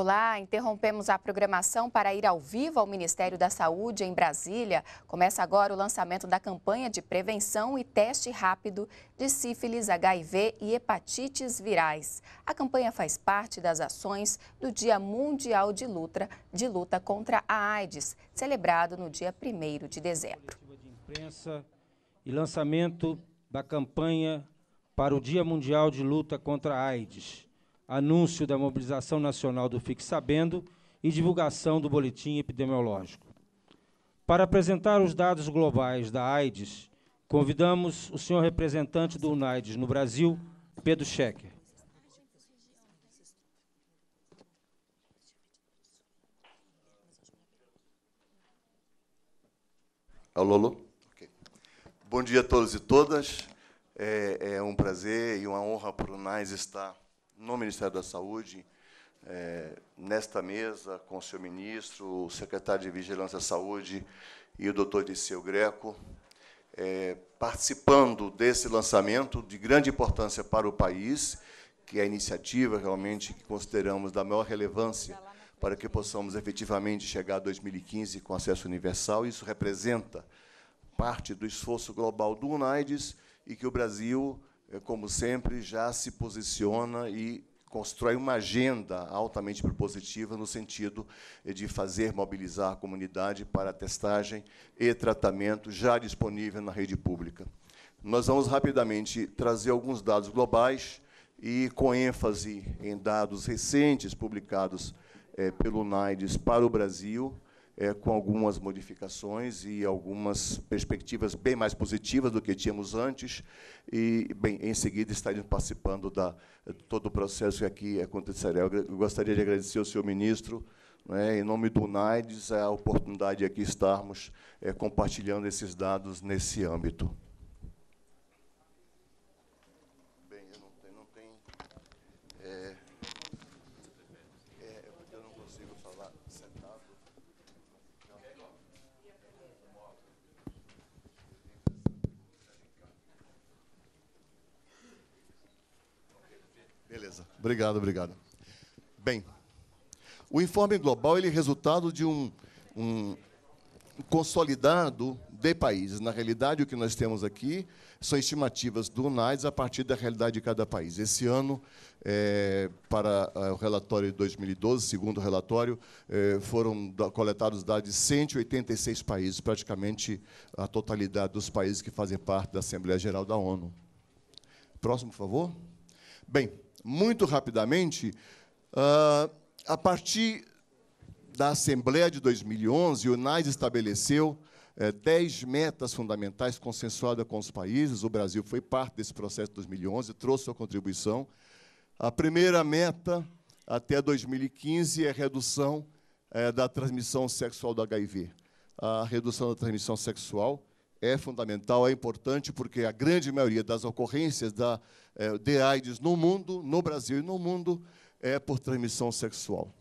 Olá, interrompemos a programação para ir ao vivo ao Ministério da Saúde em Brasília. Começa agora o lançamento da campanha de prevenção e teste rápido de sífilis, HIV e hepatites virais. A campanha faz parte das ações do Dia Mundial de Luta, de luta contra a AIDS, celebrado no dia 1 de dezembro. De imprensa e lançamento da campanha para o Dia Mundial de Luta contra a AIDS anúncio da mobilização nacional do Fique Sabendo e divulgação do boletim epidemiológico. Para apresentar os dados globais da AIDS, convidamos o senhor representante do UNAIDS no Brasil, Pedro Schecker. Alô, okay. Bom dia a todos e todas. É, é um prazer e uma honra para o UNAIDS estar no Ministério da Saúde, é, nesta mesa, com o seu ministro, o secretário de Vigilância e Saúde e o doutor Disseu Greco, é, participando desse lançamento de grande importância para o país, que é a iniciativa realmente que consideramos da maior relevância para que possamos efetivamente chegar a 2015 com acesso universal. Isso representa parte do esforço global do UNAIDS e que o Brasil é, como sempre, já se posiciona e constrói uma agenda altamente propositiva no sentido eh, de fazer mobilizar a comunidade para testagem e tratamento já disponível na rede pública. Nós vamos rapidamente trazer alguns dados globais e com ênfase em dados recentes publicados é, pelo NAIDS para o Brasil, é, com algumas modificações e algumas perspectivas bem mais positivas do que tínhamos antes. E, bem, em seguida estaremos participando da, de todo o processo que aqui acontecerá. Eu gostaria de agradecer ao senhor ministro, né, em nome do NAIDS, a oportunidade de aqui estarmos é, compartilhando esses dados nesse âmbito. Obrigado, obrigado. Bem, o informe global ele é resultado de um, um consolidado de países. Na realidade, o que nós temos aqui são estimativas do UNAIDS a partir da realidade de cada país. Esse ano, é, para é, o relatório de 2012, segundo o relatório, é, foram coletados dados de 186 países, praticamente a totalidade dos países que fazem parte da Assembleia Geral da ONU. Próximo, por favor. Bem, muito rapidamente, uh, a partir da Assembleia de 2011, o NAIS estabeleceu uh, dez metas fundamentais consensuadas com os países. O Brasil foi parte desse processo de 2011, trouxe sua contribuição. A primeira meta, até 2015, é a redução uh, da transmissão sexual do HIV. A redução da transmissão sexual é fundamental, é importante, porque a grande maioria das ocorrências da é, de AIDS no mundo, no Brasil e no mundo, é por transmissão sexual.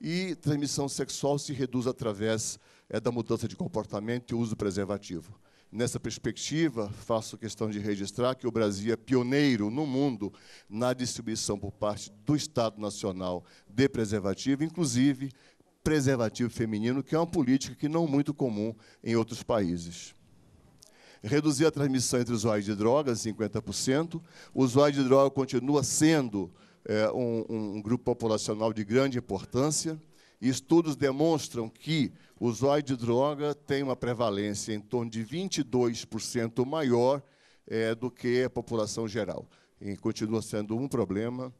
E transmissão sexual se reduz através é, da mudança de comportamento e uso preservativo. Nessa perspectiva, faço questão de registrar que o Brasil é pioneiro no mundo na distribuição por parte do Estado Nacional de preservativo, inclusive preservativo feminino, que é uma política que não é muito comum em outros países reduzir a transmissão entre usuários de drogas em 50%. O usuário de droga continua sendo é, um, um, grupo populacional de grande importância. Estudos demonstram que o usuário de droga tem uma prevalência em torno de 22% maior é, do que a população geral. E continua sendo um problema.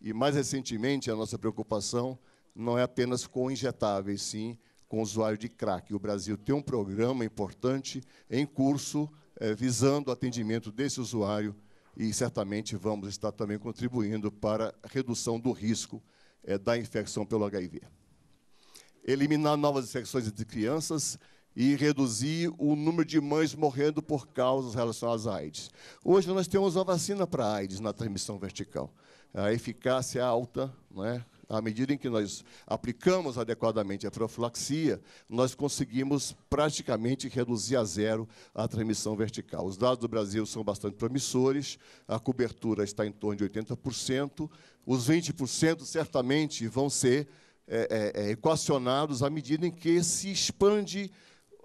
E, mais recentemente, a nossa preocupação não é apenas com injetáveis, sim com usuário de crack. O Brasil tem um programa importante em curso é, visando o atendimento desse usuário e certamente vamos estar também contribuindo para a redução do risco é, da infecção pelo HIV. Eliminar novas infecções de crianças e reduzir o número de mães morrendo por causas relacionadas à AIDS. Hoje nós temos a vacina para a AIDS na transmissão vertical. A eficácia é alta, não é? à medida em que nós aplicamos adequadamente a profilaxia, nós conseguimos praticamente reduzir a zero a transmissão vertical. Os dados do Brasil são bastante promissores, a cobertura está em torno de 80%, os 20% certamente vão ser é, é, é, equacionados à medida em que se expande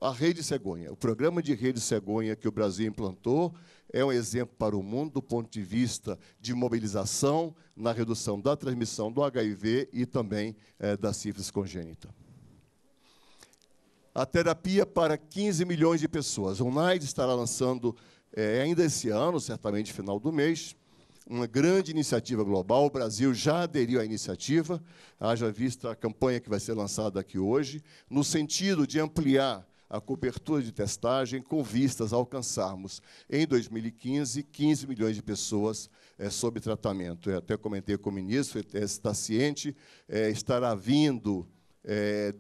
a rede cegonha. O programa de rede cegonha que o Brasil implantou é um exemplo para o mundo do ponto de vista de mobilização na redução da transmissão do HIV e também é, da sífilis congênita. A terapia para 15 milhões de pessoas. O UNAID estará lançando é, ainda esse ano, certamente final do mês, uma grande iniciativa global. O Brasil já aderiu à iniciativa, haja vista a campanha que vai ser lançada aqui hoje, no sentido de ampliar a cobertura de testagem com vistas a alcançarmos, em 2015, 15 milhões de pessoas é, sob tratamento. Eu até comentei com o ministro, ele eh, está ciente, é, estará vindo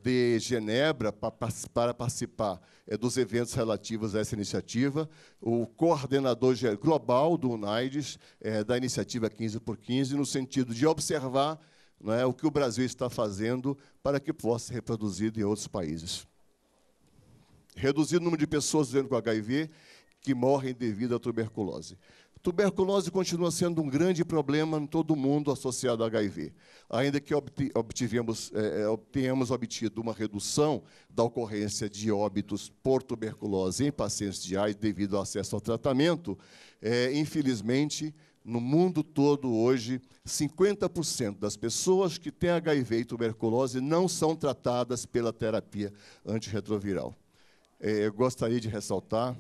de Genebra para participar dos eventos relativos a essa iniciativa, o coordenador global do UNAIDS, da iniciativa 15 por 15, no sentido de observar né, o que o Brasil está fazendo para que possa ser reproduzido em outros países reduzir o número de pessoas vivendo com HIV que morrem devido à tuberculose. Tuberculose continua sendo um grande problema em todo o mundo associado ao HIV, ainda que obtivemos, é, tenhamos obtido uma redução da ocorrência de óbitos por tuberculose em pacientes de AIDS devido ao acesso ao tratamento, é, infelizmente, no mundo todo hoje, 50% das pessoas que têm HIV e tuberculose não são tratadas pela terapia antirretroviral. É, eu gostaria de ressaltar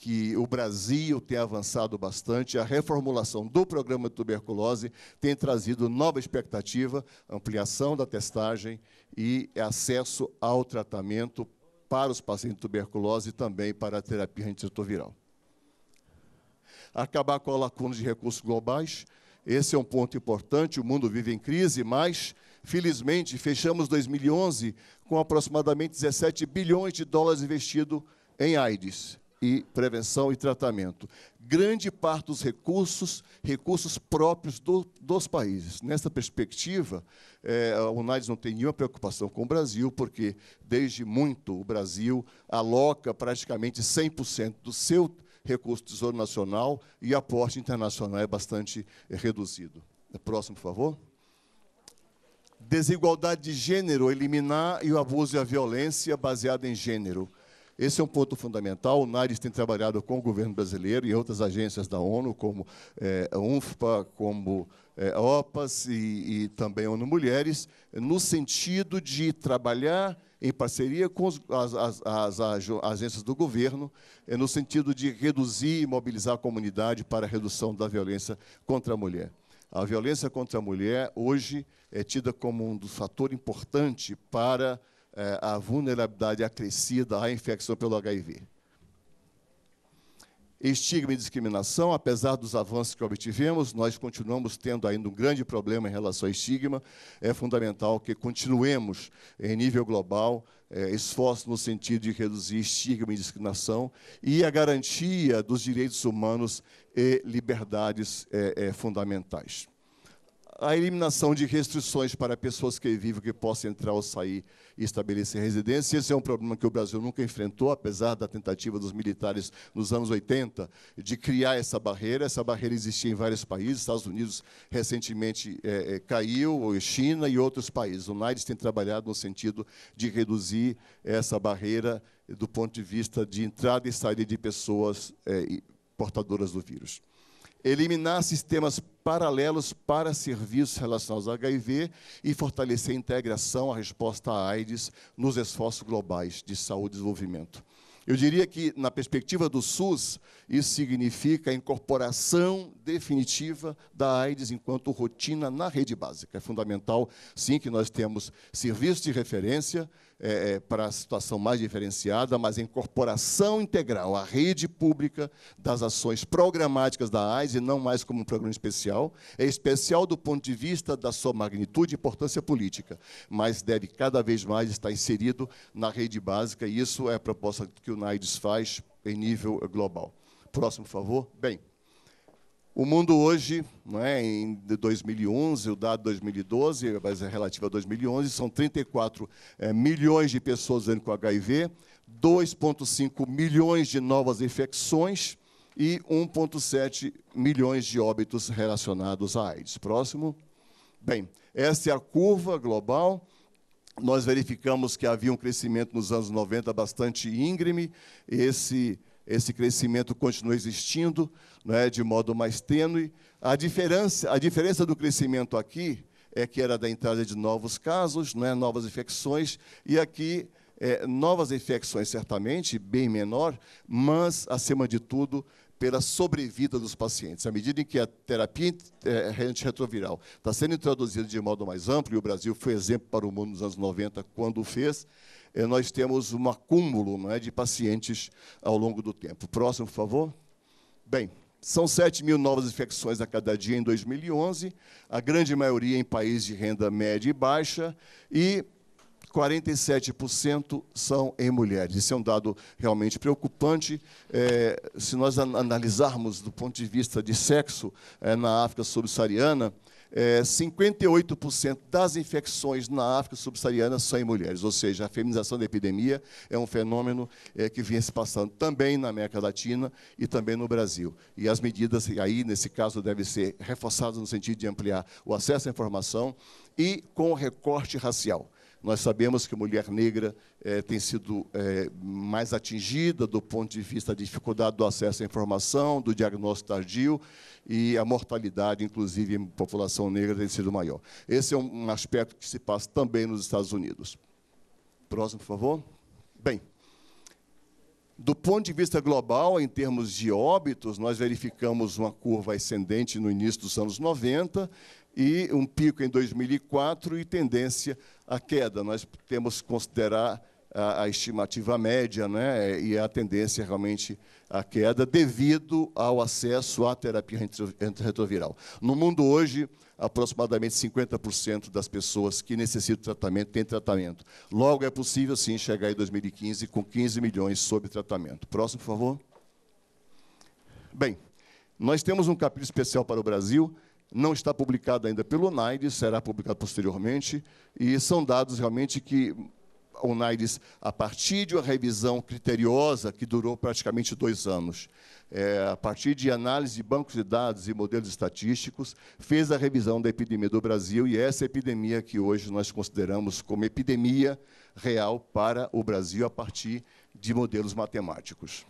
que o Brasil tem avançado bastante, a reformulação do programa de tuberculose tem trazido nova expectativa, ampliação da testagem e acesso ao tratamento para os pacientes de tuberculose e também para a terapia antirretroviral. Acabar com a lacuna de recursos globais, esse é um ponto importante, o mundo vive em crise, mas Felizmente, fechamos 2011 com aproximadamente 17 bilhões de dólares investido em AIDS e prevenção e tratamento. Grande parte dos recursos, recursos próprios do, dos países. Nessa perspectiva, é, a UNAIDS não tem nenhuma preocupação com o Brasil, porque desde muito o Brasil aloca praticamente 100% do seu recurso do Tesouro Nacional e aporte internacional é bastante é, reduzido. É próximo, por favor desigualdade de gênero, eliminar e o abuso e a violência baseada em gênero. Esse é um ponto fundamental. O NARES tem trabalhado com o governo brasileiro e outras agências da ONU, como é, eh, a UNFPA, como é, eh, a OPAS e, e também a ONU Mulheres, no sentido de trabalhar em parceria com as, as, as, agências do governo, eh, no sentido de reduzir e mobilizar a comunidade para a redução da violência contra a mulher. A violência contra a mulher hoje é tida como um dos fatores importantes para é, a vulnerabilidade acrescida à infecção pelo HIV estigma e discriminação, apesar dos avanços que obtivemos, nós continuamos tendo ainda um grande problema em relação ao estigma. É fundamental que continuemos, eh, em nível global, eh, esforço no sentido de reduzir estigma e discriminação e a garantia dos direitos humanos e liberdades eh, fundamentais a eliminação de restrições para pessoas que vivem, que possam entrar ou sair e estabelecer residência. Esse é um problema que o Brasil nunca enfrentou, apesar da tentativa dos militares nos anos 80 de criar essa barreira. Essa barreira existia em vários países, Estados Unidos recentemente é, é, caiu, China e outros países. O NAIDS tem trabalhado no sentido de reduzir essa barreira do ponto de vista de entrada e saída de pessoas é, portadoras do vírus eliminar sistemas paralelos para serviços relacionados ao HIV e fortalecer a integração, a resposta à AIDS nos esforços globais de saúde e desenvolvimento. Eu diria que, na perspectiva do SUS, isso significa a incorporação definitiva da AIDS enquanto rotina na rede básica. É fundamental, sim, que nós temos serviços de referência, é, é para a situação mais diferenciada, mas a incorporação integral à rede pública das ações programáticas da AIS, e não mais como um programa especial, é especial do ponto de vista da sua magnitude e importância política, mas deve cada vez mais estar inserido na rede básica, e isso é a proposta que o NAIDS faz em nível global. Próximo, por favor. Bem, o mundo hoje, é, em 2011, o dado 2012, mas é relativo a 2011, são 34 é, eh, milhões de pessoas vivendo com HIV, 2,5 milhões de novas infecções e 1,7 milhões de óbitos relacionados à AIDS. Próximo. Bem, essa é a curva global nós verificamos que havia um crescimento nos anos 90 bastante íngreme. Esse esse crescimento continua existindo, é, de modo mais tênue. A diferença, a diferença do crescimento aqui é que era da entrada de novos casos, é, novas infecções, e aqui é, novas infecções, certamente, bem menor, mas, acima de tudo, pela sobrevida dos pacientes. À medida em que a terapia é, antirretroviral está sendo introduzida de modo mais amplo, e o Brasil foi exemplo para o mundo nos anos 90 quando o fez, eh, nós temos um acúmulo não é, de pacientes ao longo do tempo. Próximo, por favor. Bem, são 7 mil novas infecções a cada dia em 2011, a grande maioria em países de renda média e baixa, e 47% são em mulheres. Isso é um dado realmente preocupante. É, se nós analisarmos do ponto de vista de sexo é, na África subsaariana, é, 58% das infecções na África subsaariana são em mulheres, ou seja, a feminização da epidemia é um fenômeno é, que vem se passando também na América Latina e também no Brasil. E as medidas aí, nesse caso, devem ser reforçadas no sentido de ampliar o acesso à informação e com recorte racial. Nós sabemos que a mulher negra eh, tem sido eh, mais atingida do ponto de vista da dificuldade do acesso à informação, do diagnóstico tardio e a mortalidade, inclusive, em população negra tem sido maior. Esse é um aspecto que se passa também nos Estados Unidos. Próximo, por favor. Bem, do ponto de vista global, em termos de óbitos, nós verificamos uma curva ascendente no início dos anos 90, e um pico em 2004 e tendência à queda. Nós temos que considerar a, a estimativa média né, e a tendência realmente à queda devido ao acesso à terapia antiretroviral. No mundo hoje, aproximadamente 50% das pessoas que necessitam de tratamento têm tratamento. Logo, é possível, sim, chegar em 2015 com 15 milhões sob tratamento. Próximo, por favor. Bem, nós temos um capítulo especial para o Brasil, não está publicado ainda pelo NAIDS, será publicado posteriormente, e são dados realmente que o NAIDS, a partir de uma revisão criteriosa que durou praticamente dois anos, é, a partir de análise de bancos de dados e modelos estatísticos, fez a revisão da epidemia do Brasil e essa é epidemia que hoje nós consideramos como epidemia real para o Brasil a partir de modelos matemáticos.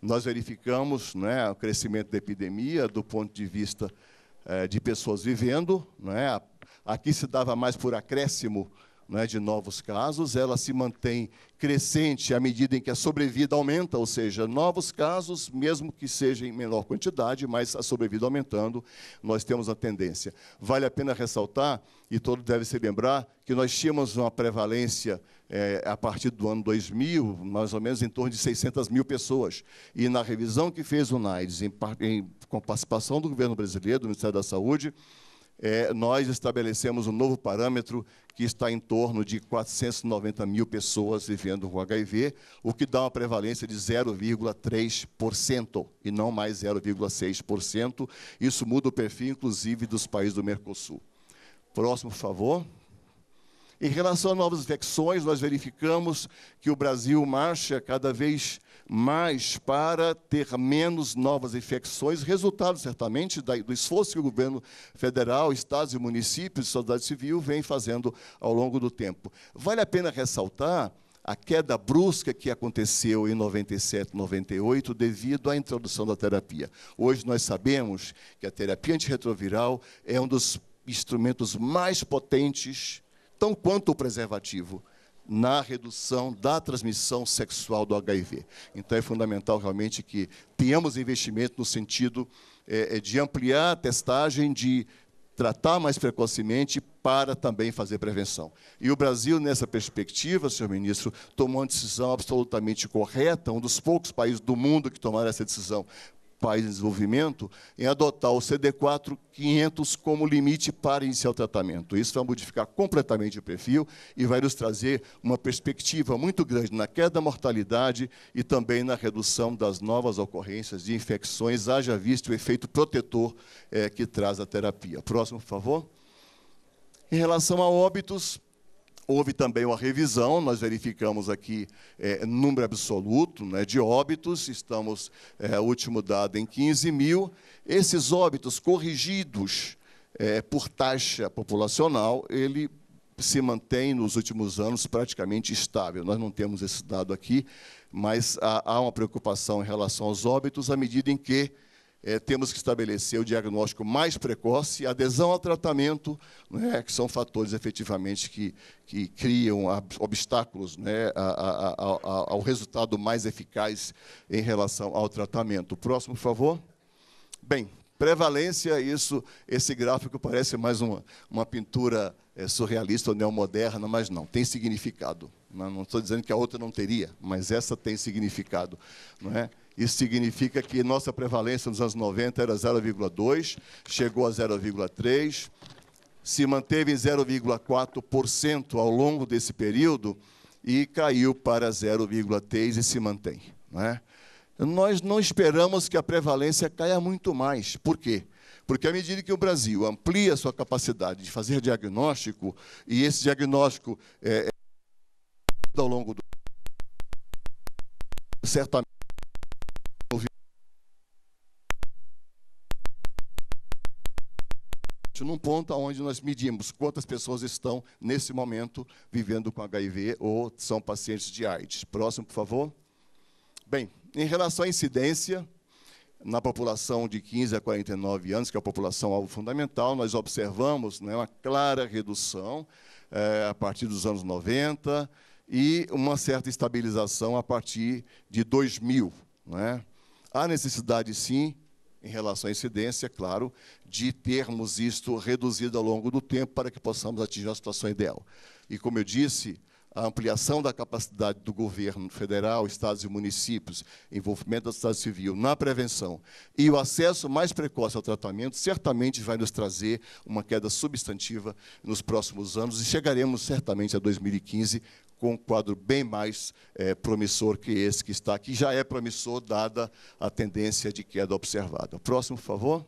Nós verificamos né, o crescimento da epidemia do ponto de vista é, de pessoas vivendo. Né? Aqui se dava mais por acréscimo né, de novos casos, ela se mantém crescente à medida em que a sobrevida aumenta, ou seja, novos casos, mesmo que seja em menor quantidade, mas a sobrevida aumentando, nós temos a tendência. Vale a pena ressaltar, e todo deve se lembrar, que nós tínhamos uma prevalência é, a partir do ano 2000, mais ou menos em torno de 600 mil pessoas. E na revisão que fez o NAIDS, em, em, com participação do governo brasileiro, do Ministério da Saúde, é, nós estabelecemos um novo parâmetro que está em torno de 490 mil pessoas vivendo com HIV, o que dá uma prevalência de 0,3% e não mais 0,6%. Isso muda o perfil, inclusive, dos países do Mercosul. Próximo, por favor. Em relação a novas infecções, nós verificamos que o Brasil marcha cada vez mais para ter menos novas infecções, resultado certamente do esforço que o governo federal, estados e municípios, sociedade civil vem fazendo ao longo do tempo. Vale a pena ressaltar a queda brusca que aconteceu em 97, 98, devido à introdução da terapia. Hoje nós sabemos que a terapia antirretroviral é um dos instrumentos mais potentes tão quanto o preservativo na redução da transmissão sexual do HIV. Então, é fundamental realmente que tenhamos investimento no sentido é, de ampliar a testagem, de tratar mais precocemente para também fazer prevenção. E o Brasil, nessa perspectiva, senhor ministro, tomou uma decisão absolutamente correta, um dos poucos países do mundo que tomaram essa decisão país em desenvolvimento em adotar o CD4 500 como limite para iniciar o tratamento. Isso vai modificar completamente o perfil e vai nos trazer uma perspectiva muito grande na queda da mortalidade e também na redução das novas ocorrências de infecções, haja visto o efeito protetor é, que traz a terapia. Próximo, por favor. Em relação a óbitos, Houve também uma revisão, nós verificamos aqui é, número absoluto né, de óbitos, estamos, é, último dado, em 15 mil. Esses óbitos corrigidos é, por taxa populacional, ele se mantém nos últimos anos praticamente estável. Nós não temos esse dado aqui, mas há, há uma preocupação em relação aos óbitos à medida em que é, temos que estabelecer o diagnóstico mais precoce, adesão ao tratamento, né, que são fatores efetivamente que, que criam obstáculos né, a, a, a, ao resultado mais eficaz em relação ao tratamento. Próximo, por favor. Bem, prevalência, isso, esse gráfico parece mais uma, uma pintura é, surrealista ou neomoderna, mas não, tem significado. Não estou dizendo que a outra não teria, mas essa tem significado. Não é? Isso significa que nossa prevalência nos anos 90 era 0,2, chegou a 0,3, se manteve em 0,4% ao longo desse período e caiu para 0,3 e se mantém. É? Nós não esperamos que a prevalência caia muito mais. Por quê? Porque à medida que o Brasil amplia sua capacidade de fazer diagnóstico, e esse diagnóstico é, é ao longo do certamente num ponto onde nós medimos quantas pessoas estão, nesse momento, vivendo com HIV ou são pacientes de AIDS. Próximo, por favor. Bem, em relação à incidência, na população de 15 a 49 anos, que é a população alvo fundamental, nós observamos né, uma clara redução é, a partir dos anos 90 e uma certa estabilização a partir de 2000. Né? Há necessidade, sim, em relação à incidência, claro, de termos isto reduzido ao longo do tempo para que possamos atingir a situação ideal. E, como eu disse, a ampliação da capacidade do governo federal, estados e municípios, envolvimento da sociedade civil na prevenção e o acesso mais precoce ao tratamento, certamente vai nos trazer uma queda substantiva nos próximos anos e chegaremos certamente a 2015 com um quadro bem mais é, promissor que esse que está aqui. Já é promissor, dada a tendência de queda observada. Próximo, por favor.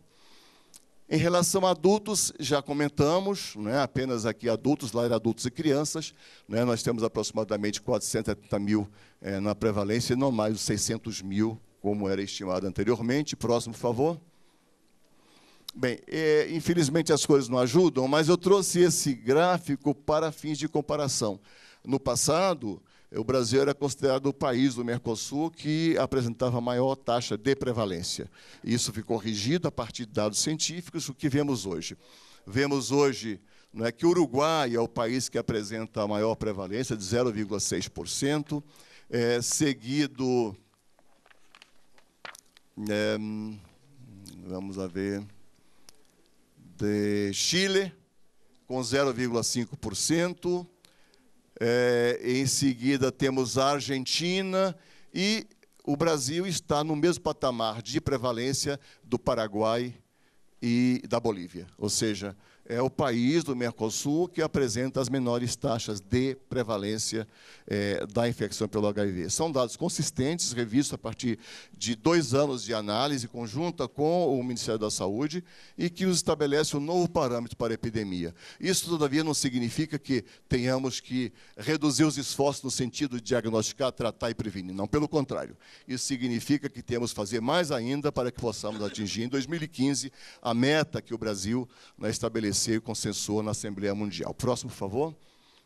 Em relação a adultos, já comentamos, né, apenas aqui adultos, lá era adultos e crianças, né, nós temos aproximadamente 470 mil é, na prevalência, não mais os 600 mil, como era estimado anteriormente. Próximo, por favor. Bem, é, infelizmente as coisas não ajudam, mas eu trouxe esse gráfico para fins de comparação. No passado, o Brasil era considerado o país do Mercosul que apresentava maior taxa de prevalência. Isso ficou corrigido a partir de dados científicos, o que vemos hoje. Vemos hoje não é, que o Uruguai é o país que apresenta a maior prevalência, de 0,6%, é, seguido. É, vamos a ver. De Chile, com 0,5% é, em seguida temos a Argentina e o Brasil está no mesmo patamar de prevalência do Paraguai e da Bolívia. Ou seja, é o país do Mercosul que apresenta as menores taxas de prevalência é, da infecção pelo HIV. São dados consistentes, revistos a partir de dois anos de análise conjunta com o Ministério da Saúde e que nos estabelece um novo parâmetro para a epidemia. Isso, todavia, não significa que tenhamos que reduzir os esforços no sentido de diagnosticar, tratar e prevenir. Não, pelo contrário. Isso significa que temos que fazer mais ainda para que possamos atingir, em 2015, a meta que o Brasil né, estabeleceu negocia e consensua na Assembleia Mundial. Próximo, por favor.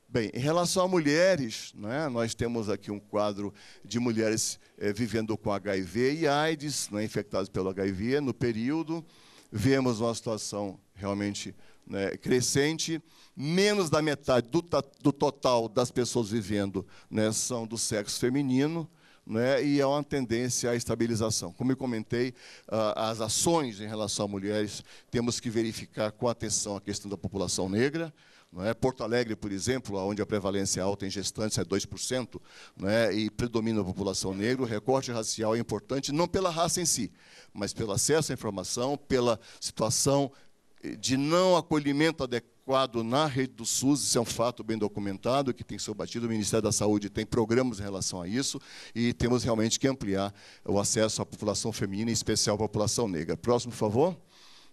Bem, em relação a mulheres, né, nós temos aqui um quadro de mulheres é, vivendo com HIV e AIDS, né, infectadas pelo HIV no período. Vemos uma situação realmente né, crescente. Menos da metade do, do total das pessoas vivendo né, são do sexo feminino né, e há é uma tendência à estabilização. Como eu comentei, ah, as ações em relação a mulheres, temos que verificar com atenção a questão da população negra, é? Porto Alegre, por exemplo, onde a prevalência alta em gestantes é 2%, né, e predomina a população negra, o recorte racial é importante, não pela raça em si, mas pelo acesso à informação, pela situação de não acolhimento adequado adequado na rede do SUS, isso é um fato bem documentado, que tem sido batido, o Ministério da Saúde tem programas em relação a isso, e temos realmente que ampliar o acesso à população feminina, em especial à população negra. Próximo, por favor.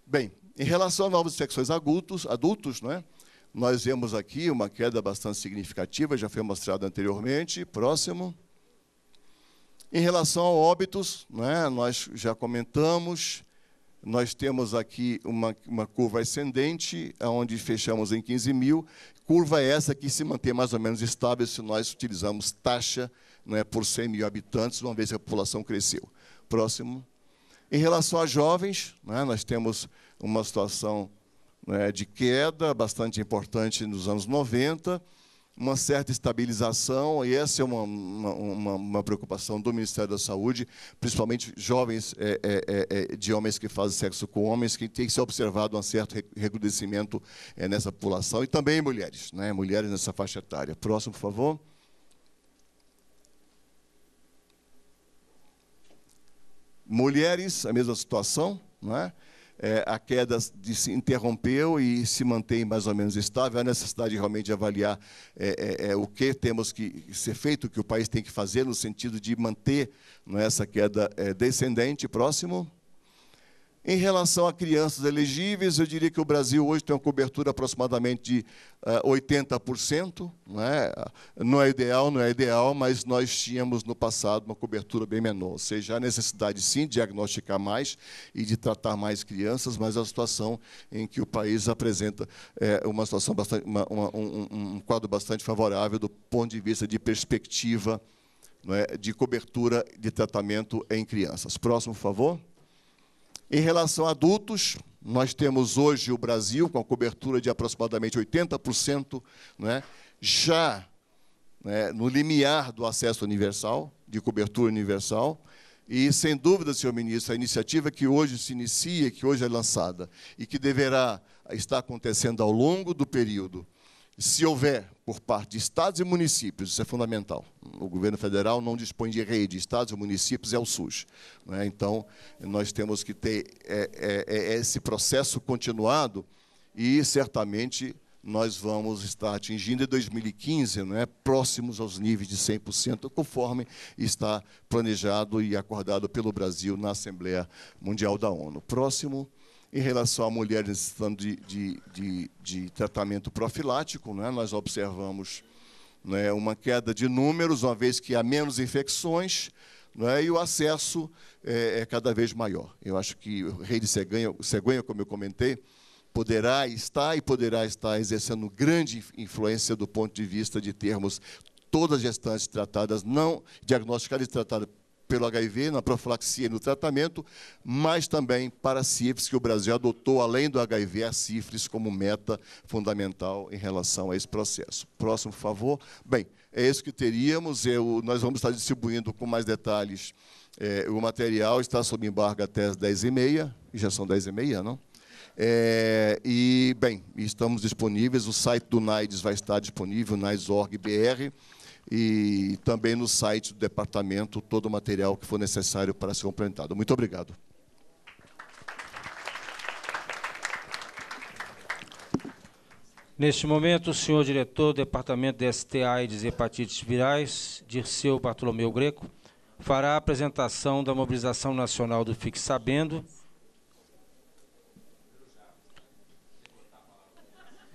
Bem, em relação a novas infecções adultos, adultos não é? nós vemos aqui uma queda bastante significativa, já foi mostrado anteriormente. Próximo. Em relação a óbitos, é? nós já comentamos, nós temos aqui uma, uma curva ascendente, onde fechamos em 15 mil. Curva essa que se mantém mais ou menos estável se nós utilizamos taxa não é, por 100 mil habitantes, uma vez que a população cresceu. Próximo. Em relação a jovens, né, nós temos uma situação né, de queda bastante importante nos anos 90 uma certa estabilização, e essa é uma, uma, uma preocupação do Ministério da Saúde, principalmente jovens é, é, é, é, de homens que fazem sexo com homens, que tem que ser observado um certo recrudescimento é, nessa população, e também mulheres, né? mulheres nessa faixa etária. Próximo, por favor. Mulheres, a mesma situação, não é? é, a queda se interrompeu e se mantém mais ou menos estável. Há necessidade realmente de avaliar é, é, é, o que temos que ser feito, o que o país tem que fazer, no sentido de manter não é, essa queda é, descendente. Próximo. Em relação a crianças elegíveis, eu diria que o Brasil hoje tem uma cobertura aproximadamente de uh, eh, 80%. É? Não é ideal, não é ideal, mas nós tínhamos no passado uma cobertura bem menor. Ou seja, há necessidade sim de diagnosticar mais e de tratar mais crianças, mas é a situação em que o país apresenta é, uma situação bastante, uma, uma, um, um quadro bastante favorável do ponto de vista de perspectiva é, de cobertura de tratamento em crianças. Próximo, por favor. Em relação a adultos, nós temos hoje o Brasil com a cobertura de aproximadamente 80%, né, já né, no limiar do acesso universal, de cobertura universal. E, sem dúvida, senhor ministro, a iniciativa que hoje se inicia, que hoje é lançada e que deverá estar acontecendo ao longo do período, se houver, por parte de estados e municípios, isso é fundamental. O governo federal não dispõe de rede, estados e municípios é o SUS. É? Então, nós temos que ter é é, é, é, esse processo continuado e, certamente, nós vamos estar atingindo em 2015, não é, próximos aos níveis de 100%, conforme está planejado e acordado pelo Brasil na Assembleia Mundial da ONU. Próximo. Em relação à mulher necessitando de, de, de, de tratamento profilático, né, nós observamos né, uma queda de números, uma vez que há menos infecções né, e o acesso é, é, cada vez maior. Eu acho que o rei de Cegonha, Cegonha, como eu comentei, poderá estar e poderá estar exercendo grande influência do ponto de vista de termos todas as gestantes tratadas, não diagnosticadas e tratadas pelo HIV, na profilaxia e no tratamento, mas também para a sífilis, que o Brasil adotou, além do HIV, a sífilis como meta fundamental em relação a esse processo. Próximo, por favor. Bem, é isso que teríamos. Eu, nós vamos estar distribuindo com mais detalhes é, o material. Está sob embargo até as 10h30. Já são 10h30, não? É, e, bem, estamos disponíveis. O site do NAIDS vai estar disponível, naids.org.br e também no site do departamento todo o material que for necessário para ser complementado. Muito obrigado. Neste momento, o senhor diretor do Departamento de STA e de Hepatites Virais, Dirceu Bartolomeu Greco, fará a apresentação da mobilização nacional do Fique Sabendo.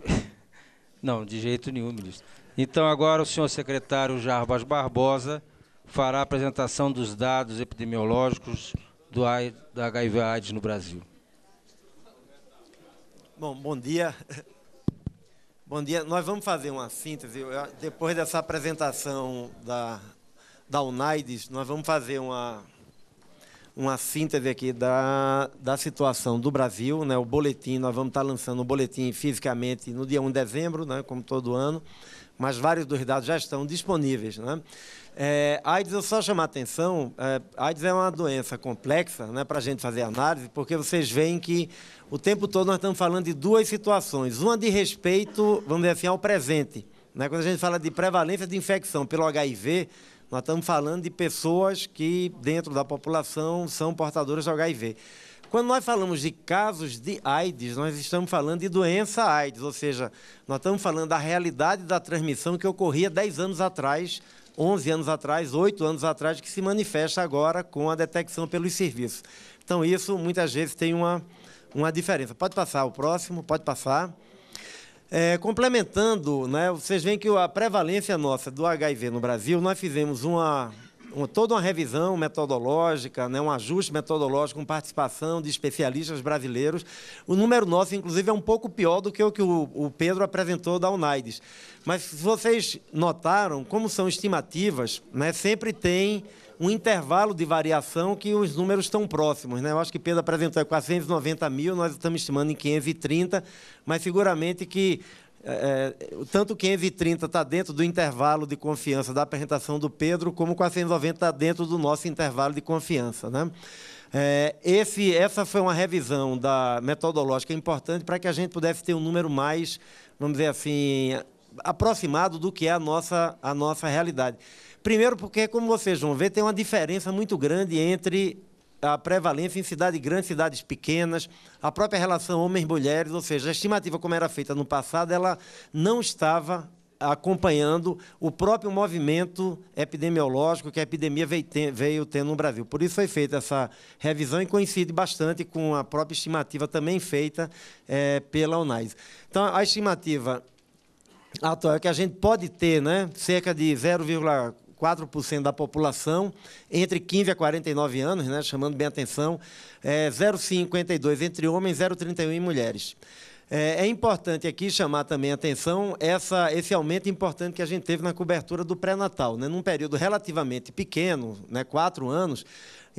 Não, de jeito nenhum, ministro. Então, agora o senhor secretário Jarbas Barbosa fará a apresentação dos dados epidemiológicos do da HIV AIDS no Brasil. Bom, bom dia. Bom dia. Nós vamos fazer uma síntese. Depois dessa apresentação da, da UNAIDS, nós vamos fazer uma, uma síntese aqui da, da situação do Brasil. Né? O boletim, nós vamos estar lançando o boletim fisicamente no dia 1 de dezembro, né? como todo ano mas vários dos dados já estão disponíveis. Né? É, AIDS, eu só chamar a atenção, é, AIDS é uma doença complexa né, para a gente fazer análise, porque vocês veem que o tempo todo nós estamos falando de duas situações. Uma de respeito, vamos dizer assim, ao presente. Né? Quando a gente fala de prevalência de infecção pelo HIV, nós estamos falando de pessoas que, dentro da população, são portadoras de HIV. Quando nós falamos de casos de AIDS, nós estamos falando de doença AIDS, ou seja, nós estamos falando da realidade da transmissão que ocorria 10 anos atrás, 11 anos atrás, 8 anos atrás, que se manifesta agora com a detecção pelos serviços. Então, isso muitas vezes tem uma, uma diferença. Pode passar o próximo, pode passar. É, complementando, né, vocês veem que a prevalência nossa do HIV no Brasil, nós fizemos uma, um, toda uma revisão metodológica, né, um ajuste metodológico com participação de especialistas brasileiros. O número nosso, inclusive, é um pouco pior do que o que o, o Pedro apresentou da Unaides. Mas se vocês notaram, como são estimativas, né, sempre tem um intervalo de variação que os números estão próximos. Né? Eu acho que Pedro apresentou 490 mil, nós estamos estimando em 530, mas seguramente que é, é, tanto o 530 está dentro do intervalo de confiança da apresentação do Pedro, como o 490 está dentro do nosso intervalo de confiança. Né? É, esse, essa foi uma revisão da metodológica importante para que a gente pudesse ter um número mais, vamos dizer assim, aproximado do que é a nossa, a nossa realidade. Primeiro, porque, como vocês vão ver, tem uma diferença muito grande entre a prevalência em cidades grandes, cidades pequenas, a própria relação homens-mulheres, ou seja, a estimativa como era feita no passado, ela não estava acompanhando o próprio movimento epidemiológico que a epidemia veio tendo no Brasil. Por isso foi feita essa revisão e coincide bastante com a própria estimativa também feita é, pela UNAIDS. Então, a estimativa atual é que a gente pode ter né, cerca de 0,4 4% da população entre 15 a 49 anos, né, chamando bem a atenção, é 0,52 entre homens, 0,31 em mulheres. É, é, importante aqui chamar também a atenção essa, esse aumento importante que a gente teve na cobertura do pré-natal. Né? Num período relativamente pequeno, né? quatro anos,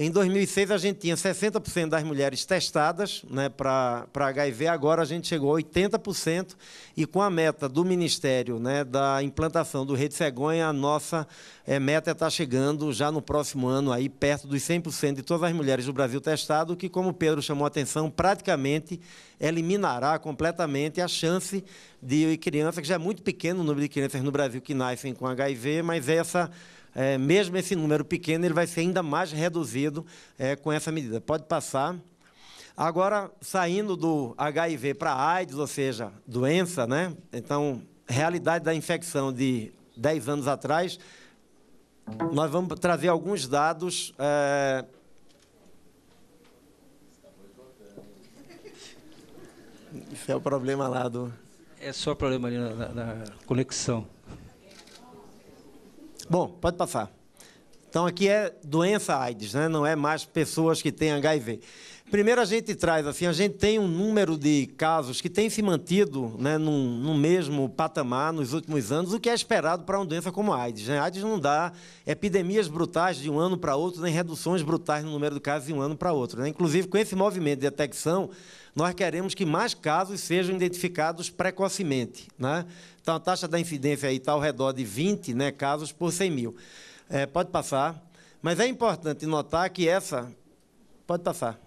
em 2006, a gente tinha 60% das mulheres testadas né, para HIV, agora a gente chegou a 80%, e com a meta do Ministério né, da implantação do Rede Cegonha, a nossa é, meta está chegando já no próximo ano, aí perto dos 100% de todas as mulheres do Brasil testado, que, como o Pedro chamou a atenção, praticamente eliminará completamente a chance de criança, que já é muito pequeno o número de crianças no Brasil que nascem com HIV, mas essa é, mesmo esse número pequeno, ele vai ser ainda mais reduzido é, com essa medida. Pode passar. Agora, saindo do HIV para AIDS, ou seja, doença, né? Então, realidade da infecção de 10 anos atrás, nós vamos trazer alguns dados. É... Esse é o problema lá do. É só o problema ali na, na, na conexão. Bom, pode passar. Então aqui é doença AIDS, né? não é mais pessoas que têm HIV. Primeiro a gente traz assim, a gente tem um número de casos que tem se mantido né, no mesmo patamar nos últimos anos, o que é esperado para uma doença como a AIDS. Né? A AIDS não dá epidemias brutais de um ano para outro, nem reduções brutais no número de casos de um ano para outro. Né? Inclusive, com esse movimento de detecção, nós queremos que mais casos sejam identificados precocemente. Né? Então, a taxa da incidência aí está ao redor de 20 né, casos por 100 mil. É, pode passar. Mas é importante notar que essa. Pode passar.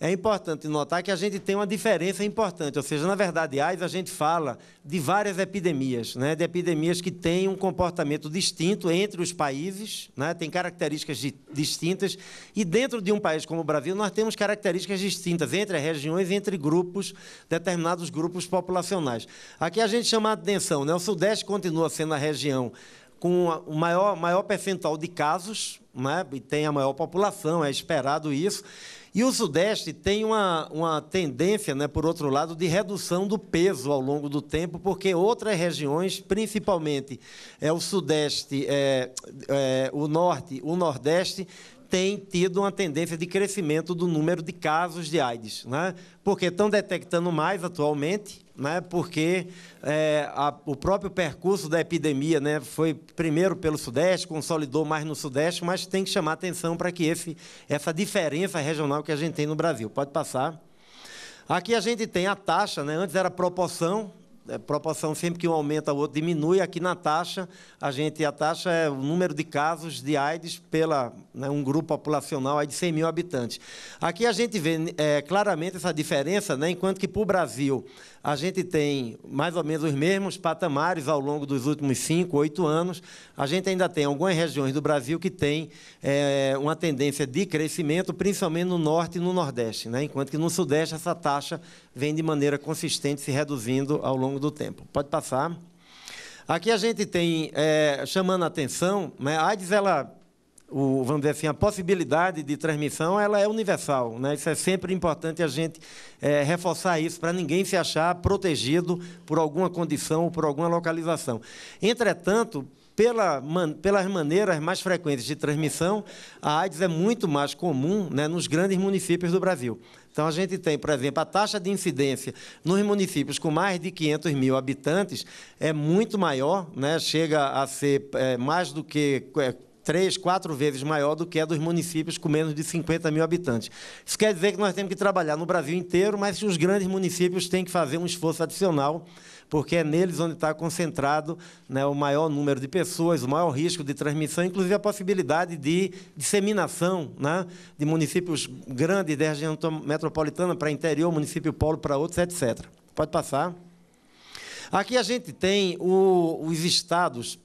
É importante notar que a gente tem uma diferença importante, ou seja, na verdade, AIDS a gente fala de várias epidemias, né? de epidemias que têm um comportamento distinto entre os países, né? tem características distintas, e dentro de um país como o Brasil, nós temos características distintas entre regiões e entre grupos, determinados grupos populacionais. Aqui a gente chama a atenção, né? o Sudeste continua sendo a região com o maior, maior percentual de casos, né? e tem a maior população, é esperado isso, e o Sudeste tem uma, uma tendência, né, por outro lado, de redução do peso ao longo do tempo, porque outras regiões, principalmente é o Sudeste, é, é, o Norte, o Nordeste, tem tido uma tendência de crescimento do número de casos de AIDS, né? porque estão detectando mais atualmente, né, porque é, a, o próprio percurso da epidemia né, foi primeiro pelo Sudeste, consolidou mais no Sudeste, mas tem que chamar atenção para que esse, essa diferença regional que a gente tem no Brasil. Pode passar. Aqui a gente tem a taxa, né, antes era proporção, é, proporção sempre que um aumenta, o outro diminui. Aqui na taxa, a gente a taxa é o número de casos de AIDS pela né, um grupo populacional aí de 100 mil habitantes. Aqui a gente vê é, claramente essa diferença, né, enquanto que para o Brasil a gente tem mais ou menos os mesmos patamares ao longo dos últimos cinco, oito anos. A gente ainda tem algumas regiões do Brasil que têm é, eh, uma tendência de crescimento, principalmente no norte e no nordeste, né? enquanto que no sudeste essa taxa vem de maneira consistente se reduzindo ao longo do tempo. Pode passar. Aqui a gente tem, é, chamando a atenção, né? a AIDS ela o, vamos dizer assim, a possibilidade de transmissão ela é universal. Né? Isso é sempre importante a gente é, reforçar isso para ninguém se achar protegido por alguma condição ou por alguma localização. Entretanto, pela, man, pelas maneiras mais frequentes de transmissão, a AIDS é muito mais comum né, nos grandes municípios do Brasil. Então, a gente tem, por exemplo, a taxa de incidência nos municípios com mais de 500 mil habitantes é muito maior, né, chega a ser é, mais do que. É, três, quatro vezes maior do que a dos municípios com menos de 50 mil habitantes. Isso quer dizer que nós temos que trabalhar no Brasil inteiro, mas os grandes municípios têm que fazer um esforço adicional, porque é neles onde está concentrado né, o maior número de pessoas, o maior risco de transmissão, inclusive a possibilidade de disseminação né, de municípios grandes da região metropolitana para interior, município polo para outros, etc. Pode passar. Aqui a gente tem o, os estados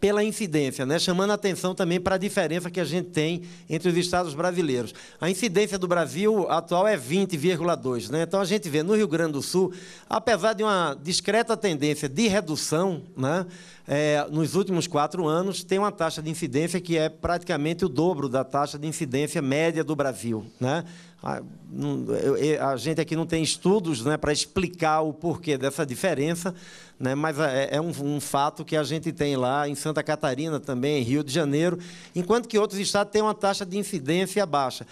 pela incidência, né? chamando a atenção também para a diferença que a gente tem entre os estados brasileiros. A incidência do Brasil atual é 20,2. Né? Então, a gente vê no Rio Grande do Sul, apesar de uma discreta tendência de redução, né? é, nos últimos quatro anos, tem uma taxa de incidência que é praticamente o dobro da taxa de incidência média do Brasil. Né? Ah, a, gente aqui não tem estudos né, para explicar o porquê dessa diferença, né, mas é, é um, um, fato que a gente tem lá em Santa Catarina também, em Rio de Janeiro, enquanto que outros estados têm uma taxa de incidência baixa.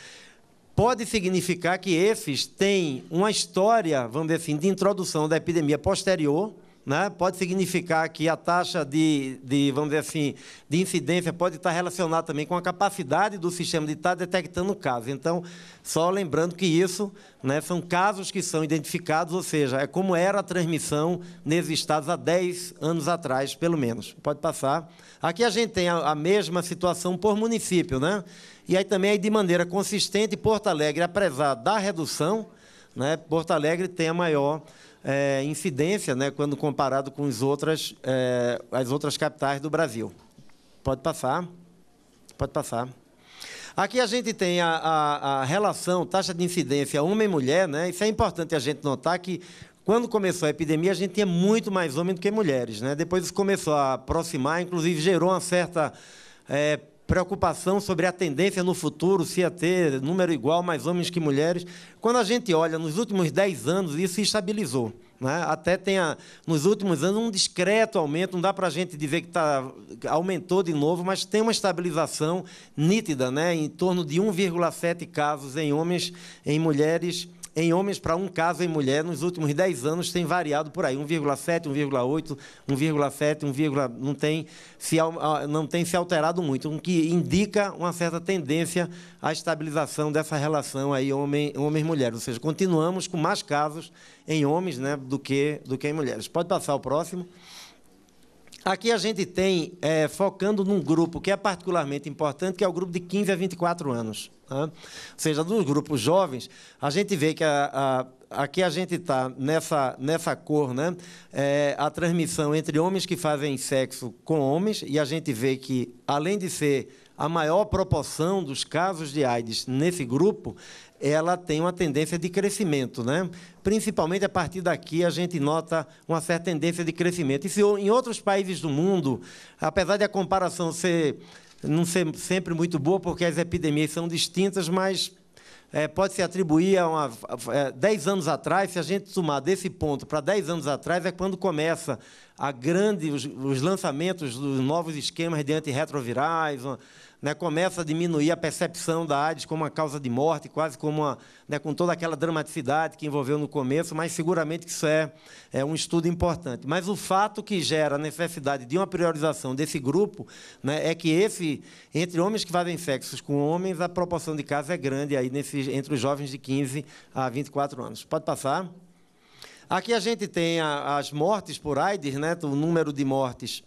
Pode significar que esses têm uma história, vamos dizer assim, de introdução da epidemia posterior, né? pode significar que a taxa de, de, vamos dizer assim, de incidência pode estar relacionada também com a capacidade do sistema de estar detectando casos. Então, só lembrando que isso né, são casos que são identificados, ou seja, é como era a transmissão nesses estados há 10 anos atrás, pelo menos. Pode passar. Aqui a gente tem a, a mesma situação por município, né? E aí também, aí, de maneira consistente, Porto Alegre, apesar da redução, né, Porto Alegre tem a maior é, incidência né, quando comparado com as outras, é, as outras capitais do Brasil. Pode passar. Pode passar. Aqui a gente tem a, a, a relação, taxa de incidência homem-mulher, né? Isso é importante a gente notar que quando começou a epidemia, a gente tinha muito mais homens do que mulheres. Né? Depois isso começou a aproximar, inclusive gerou uma certa é, preocupação sobre a tendência no futuro, se ia ter número igual, mais homens que mulheres. Quando a gente olha, nos últimos 10 anos, isso se estabilizou. Né? Até tem, a, nos últimos anos, um discreto aumento, não dá para a gente dizer que tá, aumentou de novo, mas tem uma estabilização nítida, né? em torno de 1,7 casos em homens, em mulheres em homens para um caso em mulher nos últimos 10 anos tem variado por aí, 1,7, 1,8, 1,7, 1, não tem se não tem se alterado muito, o que indica uma certa tendência à estabilização dessa relação aí homem homens mulheres, ou seja, continuamos com mais casos em homens, né, do que do que em mulheres. Pode passar o próximo. Aqui a gente tem, é, focando num grupo que é particularmente importante, que é o grupo de 15 a 24 anos. Tá? Ou seja, dos grupos jovens, a gente vê que a, a, aqui a gente está nessa, nessa cor, né? É, a transmissão entre homens que fazem sexo com homens, e a gente vê que, além de ser a maior proporção dos casos de AIDS nesse grupo, ela tem uma tendência de crescimento, né? Principalmente a partir daqui a gente nota uma certa tendência de crescimento. E se, em outros países do mundo, apesar de a comparação ser não ser sempre muito boa, porque as epidemias são distintas, mas é, eh, pode se atribuir a, uma, a, eh, 10 anos atrás, se a gente somar desse ponto para 10 anos atrás, é quando começa a grande, os, os lançamentos dos novos esquemas de antirretrovirais, uma, né, começa a diminuir a percepção da AIDS como uma causa de morte, quase como uma, né, com toda aquela dramaticidade que envolveu no começo, mas seguramente isso é, é, um estudo importante. Mas o fato que gera a necessidade de uma priorização desse grupo né, é que esse, entre homens que fazem sexos com homens, a proporção de casos é grande aí nesse, entre os jovens de 15 a 24 anos. Pode passar. Aqui a gente tem a, as mortes por AIDS, né, o número de mortes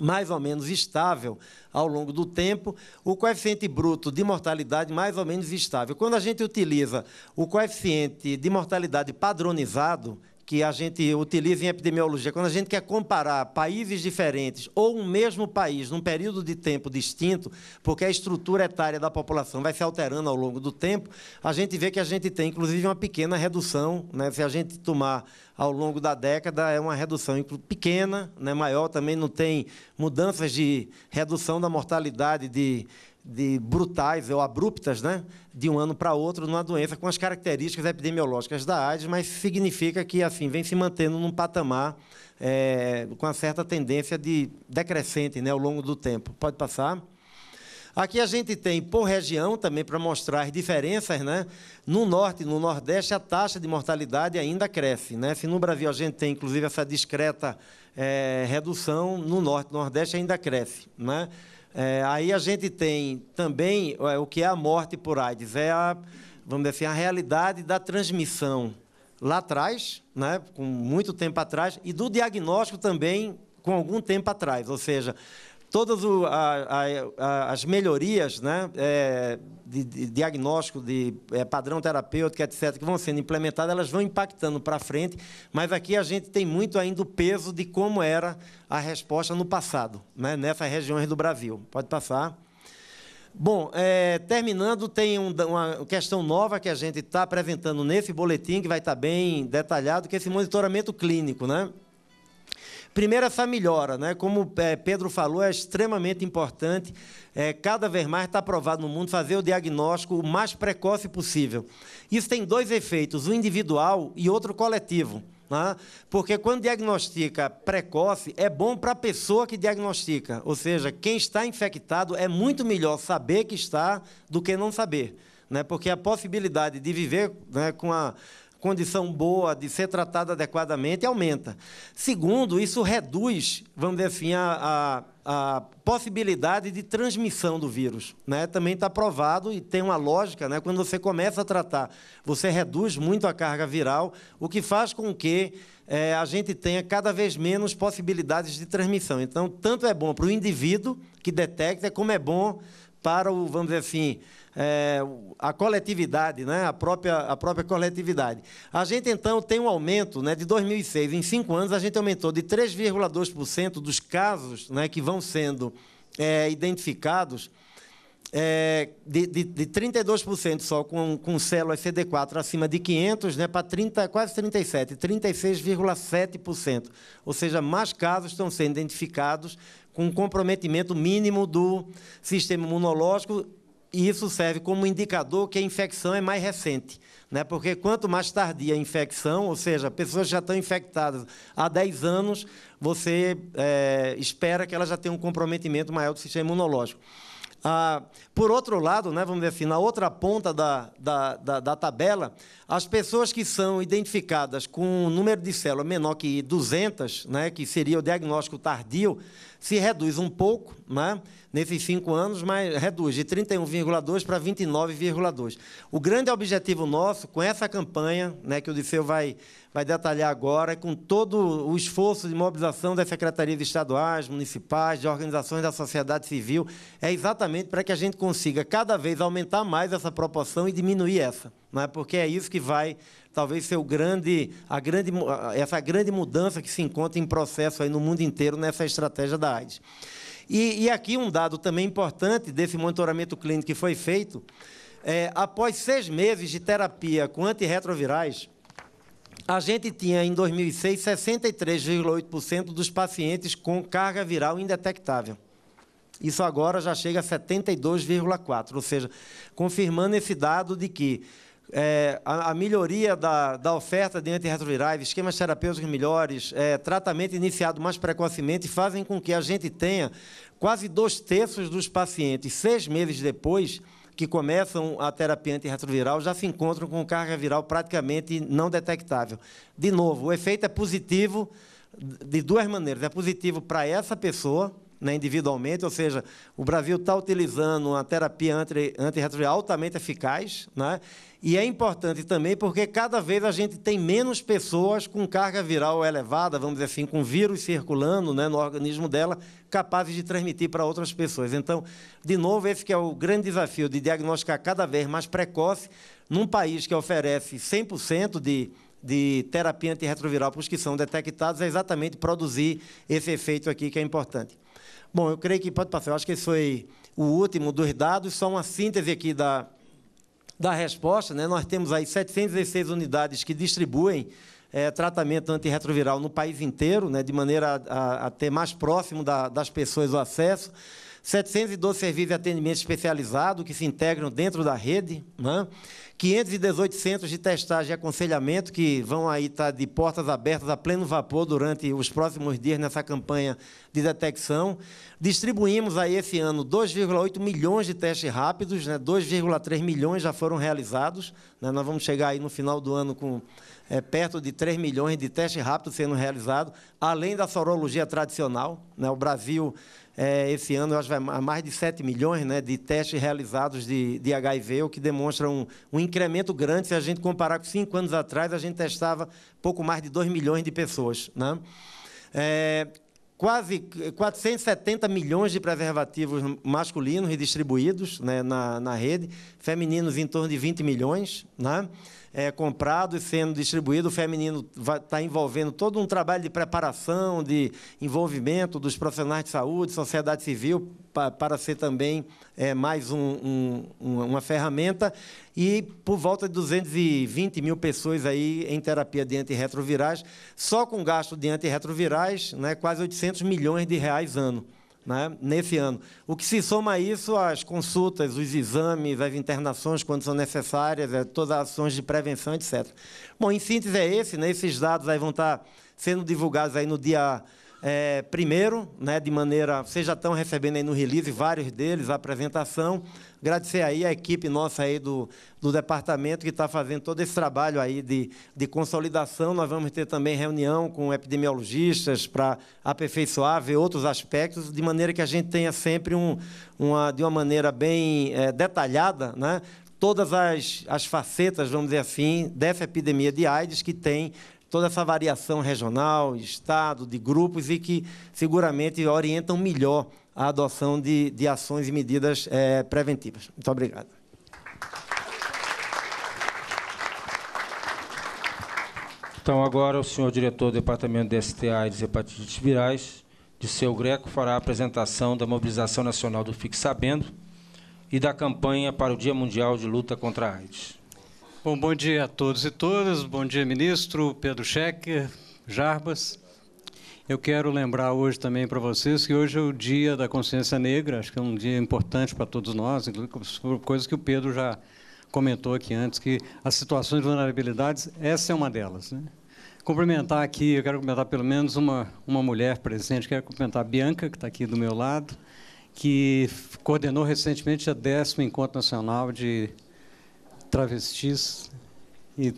mais ou menos estável ao longo do tempo, o coeficiente bruto de mortalidade mais ou menos estável. Quando a gente utiliza o coeficiente de mortalidade padronizado, que a gente utiliza em epidemiologia, quando a gente quer comparar países diferentes ou um mesmo país num período de tempo distinto, porque a estrutura etária da população vai se alterando ao longo do tempo, a gente vê que a gente tem, inclusive, uma pequena redução. Né? Se a gente tomar ao longo da década, é uma redução pequena, né? maior, também não tem mudanças de redução da mortalidade de de brutais ou abruptas, né, de um ano para outro, numa doença com as características epidemiológicas da AIDS, mas significa que assim vem se mantendo num patamar é, com uma certa tendência de decrescente, né, ao longo do tempo. Pode passar. Aqui a gente tem por região também para mostrar as diferenças, né? No norte e no nordeste a taxa de mortalidade ainda cresce, né? Se no Brasil a gente tem inclusive essa discreta é, redução, no norte e nordeste ainda cresce, né? É, aí a gente tem também é, o que é a morte por AIDS, é a, vamos dizer assim, a realidade da transmissão lá atrás, né, com muito tempo atrás, e do diagnóstico também com algum tempo atrás. Ou seja, todas o, a, a, as melhorias né, é, de, de, diagnóstico, de é, padrão terapêutico, etc., que vão sendo implementadas, elas vão impactando para frente, mas aqui a gente tem muito ainda o peso de como era a resposta no passado, né, nessas regiões do Brasil. Pode passar. Bom, é, terminando, tem um, uma questão nova que a gente está apresentando nesse boletim, que vai estar tá bem detalhado, que é esse monitoramento clínico, né? Primeiro, essa melhora, né? como é, Pedro falou, é extremamente importante, é, cada vez mais está aprovado no mundo fazer o diagnóstico o mais precoce possível. Isso tem dois efeitos, um individual e outro coletivo. Né? Porque quando diagnostica precoce, é bom para a pessoa que diagnostica. Ou seja, quem está infectado é muito melhor saber que está do que não saber. Né? Porque a possibilidade de viver né, com a condição boa de ser tratada adequadamente aumenta. Segundo, isso reduz, vamos dizer assim, a, a, a possibilidade de transmissão do vírus. Né? Também está provado e tem uma lógica, né? quando você começa a tratar, você reduz muito a carga viral, o que faz com que é, a gente tenha cada vez menos possibilidades de transmissão. Então, tanto é bom para o indivíduo que detecta, como é bom para o, vamos dizer assim, é, a coletividade, né? a, própria, a própria coletividade. A gente, então, tem um aumento né? de 2006, em cinco anos, a gente aumentou de 3,2% dos casos né? que vão sendo é, identificados, é, de, de, de, 32% só com, com células CD4 acima de 500 né, para 30, quase 37, 36,7%. Ou seja, mais casos estão sendo identificados com comprometimento mínimo do sistema imunológico e isso serve como indicador que a infecção é mais recente, né? porque quanto mais tardia a infecção, ou seja, pessoas já estão infectadas há 10 anos, você é, espera que elas já tenham um comprometimento maior do sistema imunológico. Ah, por outro lado, né, vamos ver assim, na outra ponta da, da, da, da, tabela, as pessoas que são identificadas com um número de células menor que 200, né, que seria o diagnóstico tardio, se reduz um pouco né, nesses cinco anos, mas reduz de 31,2 para 29,2. O grande objetivo nosso com essa campanha, né, que o Disseu vai, vai detalhar agora, com todo o esforço de mobilização das secretarias estaduais, municipais, de organizações da sociedade civil, é exatamente para que a gente consiga cada vez aumentar mais essa proporção e diminuir essa, não é? Porque é isso que vai talvez ser o grande, a grande, essa grande mudança que se encontra em processo aí no mundo inteiro nessa estratégia da AIDS. E, e aqui um dado também importante desse monitoramento clínico que foi feito, é, após seis meses de terapia com antirretrovirais, a gente tinha em 2006 63,8% dos pacientes com carga viral indetectável. Isso agora já chega a 72,4%, ou seja, confirmando esse dado de que é, a, a, melhoria da, da, oferta de antirretrovirais, esquemas terapêuticos melhores, é, tratamento iniciado mais precocemente, fazem com que a gente tenha quase dois terços dos pacientes, seis meses depois, que começam a terapia antirretroviral já se encontram com carga viral praticamente não detectável. De novo, o efeito é positivo de duas maneiras. É positivo para essa pessoa, né, individualmente, ou seja, o Brasil está utilizando uma terapia antirretroviral altamente eficaz, né, e é importante também porque cada vez a gente tem menos pessoas com carga viral elevada, vamos dizer assim, com vírus circulando né, no organismo dela, capazes de transmitir para outras pessoas. Então, de novo, esse que é o grande desafio de diagnosticar cada vez mais precoce num país que oferece 100% de, de terapia antirretroviral para os que são detectados, é exatamente produzir esse efeito aqui que é importante. Bom, eu creio que pode passar. Eu acho que esse foi o último dos dados, só uma síntese aqui da da resposta, né, nós temos aí 716 unidades que distribuem é, tratamento antirretroviral no país inteiro, né, de maneira a, a, ter mais próximo da, das pessoas o acesso. 712 serviços de atendimento especializado que se integram dentro da rede, né? 518 centros de testagem e aconselhamento que vão aí estar tá de portas abertas a pleno vapor durante os próximos dias nessa campanha de detecção. Distribuímos aí esse ano 2,8 milhões de testes rápidos, né? 2,3 milhões já foram realizados. Né? Nós vamos chegar aí no final do ano com é, perto de 3 milhões de testes rápidos sendo realizados, além da sorologia tradicional. Né? O Brasil é, esse ano, acho que há mais de 7 milhões né, de testes realizados de, de HIV, o que demonstra um, um, incremento grande. Se a gente comparar com cinco anos atrás, a gente testava pouco mais de 2 milhões de pessoas. Né? É, quase 470 milhões de preservativos masculinos redistribuídos né, na, na rede, femininos em torno de 20 milhões. Né? é, comprado e sendo distribuído. O feminino está envolvendo todo um trabalho de preparação, de envolvimento dos profissionais de saúde, sociedade civil, pa, para ser também é, mais um, um, uma ferramenta. E por volta de 220 mil pessoas aí em terapia de antirretrovirais, só com gasto de antirretrovirais, né, quase 800 milhões de reais ano né, nesse ano. O que se soma a isso, as consultas, os exames, as internações, quando são necessárias, é, todas as ações de prevenção, etc. Bom, em síntese é esse, né, esses dados aí vão estar tá sendo divulgados aí no dia é, primeiro, né, de maneira, vocês já estão recebendo aí no release vários deles, a apresentação, Agradecer aí a equipe nossa aí do, do departamento que está fazendo todo esse trabalho aí de, de consolidação. Nós vamos ter também reunião com epidemiologistas para aperfeiçoar, ver outros aspectos, de maneira que a gente tenha sempre um, uma, de uma maneira bem é, detalhada, né? todas as, as facetas, vamos dizer assim, dessa epidemia de AIDS que tem toda essa variação regional, estado, de grupos e que seguramente orientam melhor a adoção de, de ações e medidas é, preventivas. Muito obrigado. Então, agora o senhor diretor do Departamento de STA e de Hepatites Virais, de seu Greco, fará a apresentação da mobilização nacional do Fique Sabendo e da campanha para o Dia Mundial de Luta contra a AIDS. Bom, bom dia a todos e todas. Bom dia, ministro Pedro Schecker, Jarbas. Eu quero lembrar hoje também para vocês que hoje é o Dia da Consciência Negra, acho que é um dia importante para todos nós, inclusive coisas que o Pedro já comentou aqui antes, que as situações de vulnerabilidades, essa é uma delas. Né? Cumprimentar aqui, eu quero cumprimentar pelo menos uma, uma mulher presente, quero cumprimentar a Bianca, que está aqui do meu lado, que coordenou recentemente a décimo Encontro Nacional de travestis e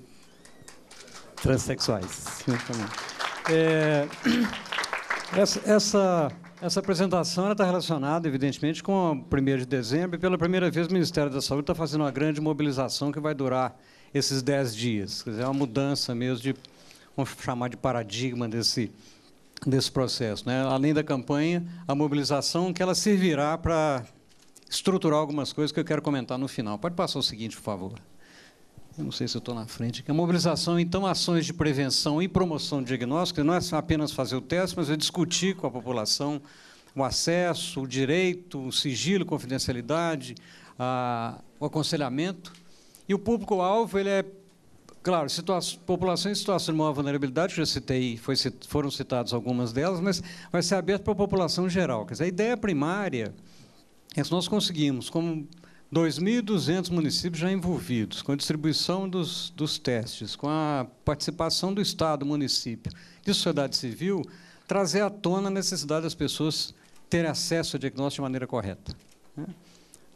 transexuais. É, essa, essa, essa apresentação está relacionada, evidentemente, com o 1 de dezembro, e pela primeira vez o Ministério da Saúde está fazendo uma grande mobilização que vai durar esses 10 dias. Quer dizer, é uma mudança mesmo de, vamos chamar de paradigma desse, desse processo. Né? Além da campanha, a mobilização que ela servirá para estruturar algumas coisas que eu quero comentar no final. Pode passar o seguinte, por favor. Eu não sei se eu estou na frente. A mobilização, então, ações de prevenção e promoção de diagnóstico, não é apenas fazer o teste, mas é discutir com a população o acesso, o direito, o sigilo, confidencialidade, a, o aconselhamento. E o público-alvo, ele é, claro, população em situação de maior vulnerabilidade, já citei, foi, foram citadas algumas delas, mas vai ser aberto para a população geral. Quer dizer, a ideia primária é então, que nós conseguimos, como 2.200 municípios já envolvidos, com a distribuição dos, dos testes, com a participação do Estado, município e sociedade civil, trazer à tona a necessidade das pessoas terem acesso ao diagnóstico de maneira correta. Né?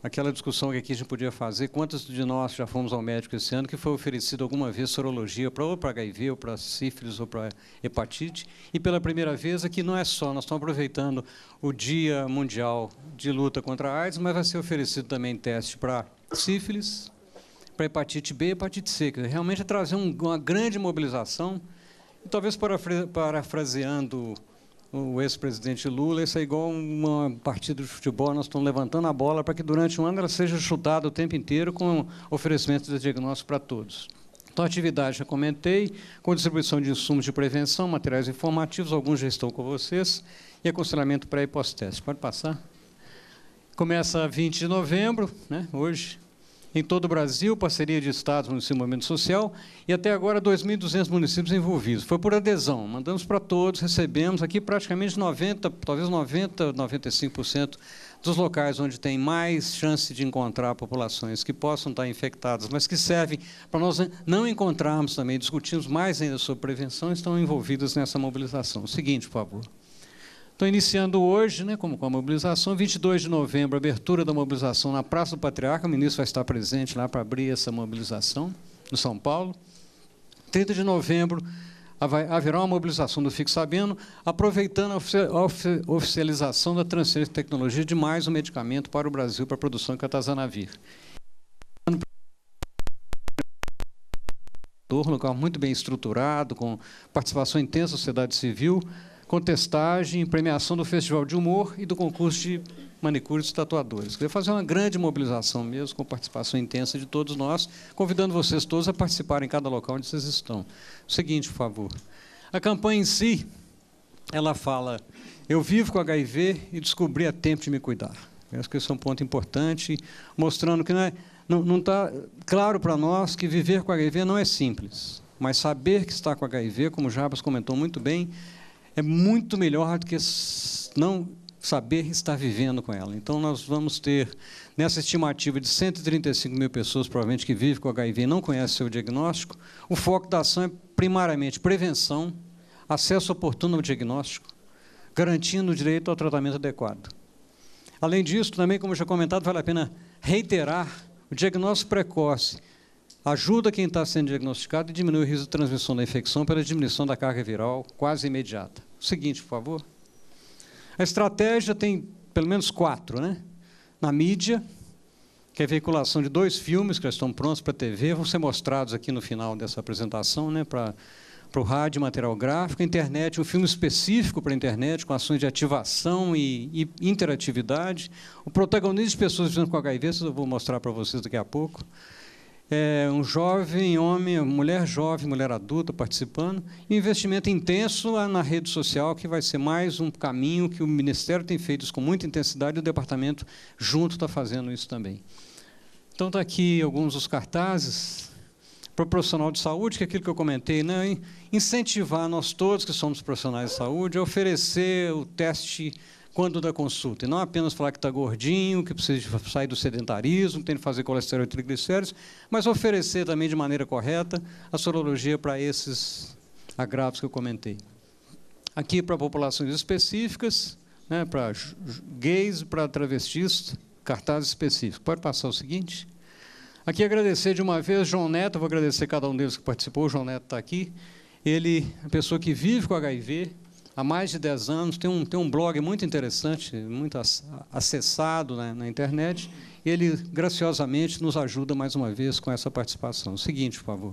aquela discussão que aqui a gente podia fazer, quantos de nós já fomos ao médico esse ano que foi oferecido alguma vez sorologia para ou para HIV, ou para sífilis, ou para hepatite, e pela primeira vez aqui não é só, nós estamos aproveitando o Dia Mundial de Luta contra a AIDS, mas vai ser oferecido também teste para sífilis, para hepatite B e hepatite C, que realmente é trazer uma grande mobilização, e talvez parafraseando o ex-presidente Lula, isso é igual um partido de futebol, nós estamos levantando a bola para que durante um ano ela seja chutada o tempo inteiro com oferecimento de diagnóstico para todos. Então, atividade, já comentei, com distribuição de insumos de prevenção, materiais informativos, alguns já estão com vocês, e aconselhamento pré e pós-teste. Pode passar? Começa 20 de novembro, né, hoje, em todo o Brasil, parceria de estados no movimento social, e até agora 2.200 municípios envolvidos. Foi por adesão, mandamos para todos, recebemos aqui praticamente 90, talvez 90, 95% dos locais onde tem mais chance de encontrar populações que possam estar infectadas, mas que servem para nós não encontrarmos também, Discutimos mais ainda sobre prevenção, estão envolvidas nessa mobilização. O seguinte, por favor. Estou iniciando hoje, né, como com a mobilização, 22 de novembro, abertura da mobilização na Praça do Patriarca. O ministro vai estar presente lá para abrir essa mobilização no São Paulo. 30 de novembro haverá uma mobilização do Fique Sabendo, aproveitando a oficialização da transferência de tecnologia de mais um medicamento para o Brasil para a produção de catazanavir. Um local muito bem estruturado, com participação intensa da sociedade civil, contestagem, premiação do Festival de Humor e do concurso de manicures e tatuadores. Queria fazer uma grande mobilização mesmo, com participação intensa de todos nós, convidando vocês todos a participarem em cada local onde vocês estão. O seguinte, por favor. A campanha em si, ela fala: Eu vivo com HIV e descobri a tempo de me cuidar. Eu acho que esse é um ponto importante, mostrando que não está é, claro para nós que viver com HIV não é simples. Mas saber que está com HIV, como o Jabas comentou muito bem, é muito melhor do que não saber estar vivendo com ela. Então, nós vamos ter, nessa estimativa de 135 mil pessoas, provavelmente, que vivem com HIV e não conhecem seu diagnóstico, o foco da ação é primariamente prevenção, acesso oportuno ao diagnóstico, garantindo o direito ao tratamento adequado. Além disso, também, como já comentado, vale a pena reiterar o diagnóstico precoce ajuda quem está sendo diagnosticado e diminui o risco de transmissão da infecção pela diminuição da carga viral quase imediata. O seguinte, por favor. A estratégia tem pelo menos quatro, né? Na mídia, que é a veiculação de dois filmes que já estão prontos para a TV, vão ser mostrados aqui no final dessa apresentação, né? Para para o rádio, material gráfico, internet, um filme específico para a internet, com ações de ativação e, e interatividade. O protagonista de pessoas vivendo com HIV, eu vou mostrar para vocês daqui a pouco é, um jovem homem, mulher jovem, mulher adulta participando, e um investimento intenso na rede social, que vai ser mais um caminho que o Ministério tem feito isso com muita intensidade e o departamento junto está fazendo isso também. Então, está aqui alguns dos cartazes para o profissional de saúde, que é aquilo que eu comentei, né? incentivar nós todos que somos profissionais de saúde a oferecer o teste quando da consulta. E não apenas falar que está gordinho, que precisa sair do sedentarismo, tem que fazer colesterol e triglicéridos, mas oferecer também de maneira correta a sorologia para esses agravos que eu comentei. Aqui para populações específicas, né, para gays, para travestis, cartazes específicos. Pode passar o seguinte. Aqui agradecer de uma vez João Neto, vou agradecer cada um deles que participou, o João Neto está aqui. Ele, a pessoa que vive com HIV, há mais de 10 anos, tem um, tem um blog muito interessante, muito acessado na, né, na internet, e ele graciosamente nos ajuda mais uma vez com essa participação. O seguinte, por favor.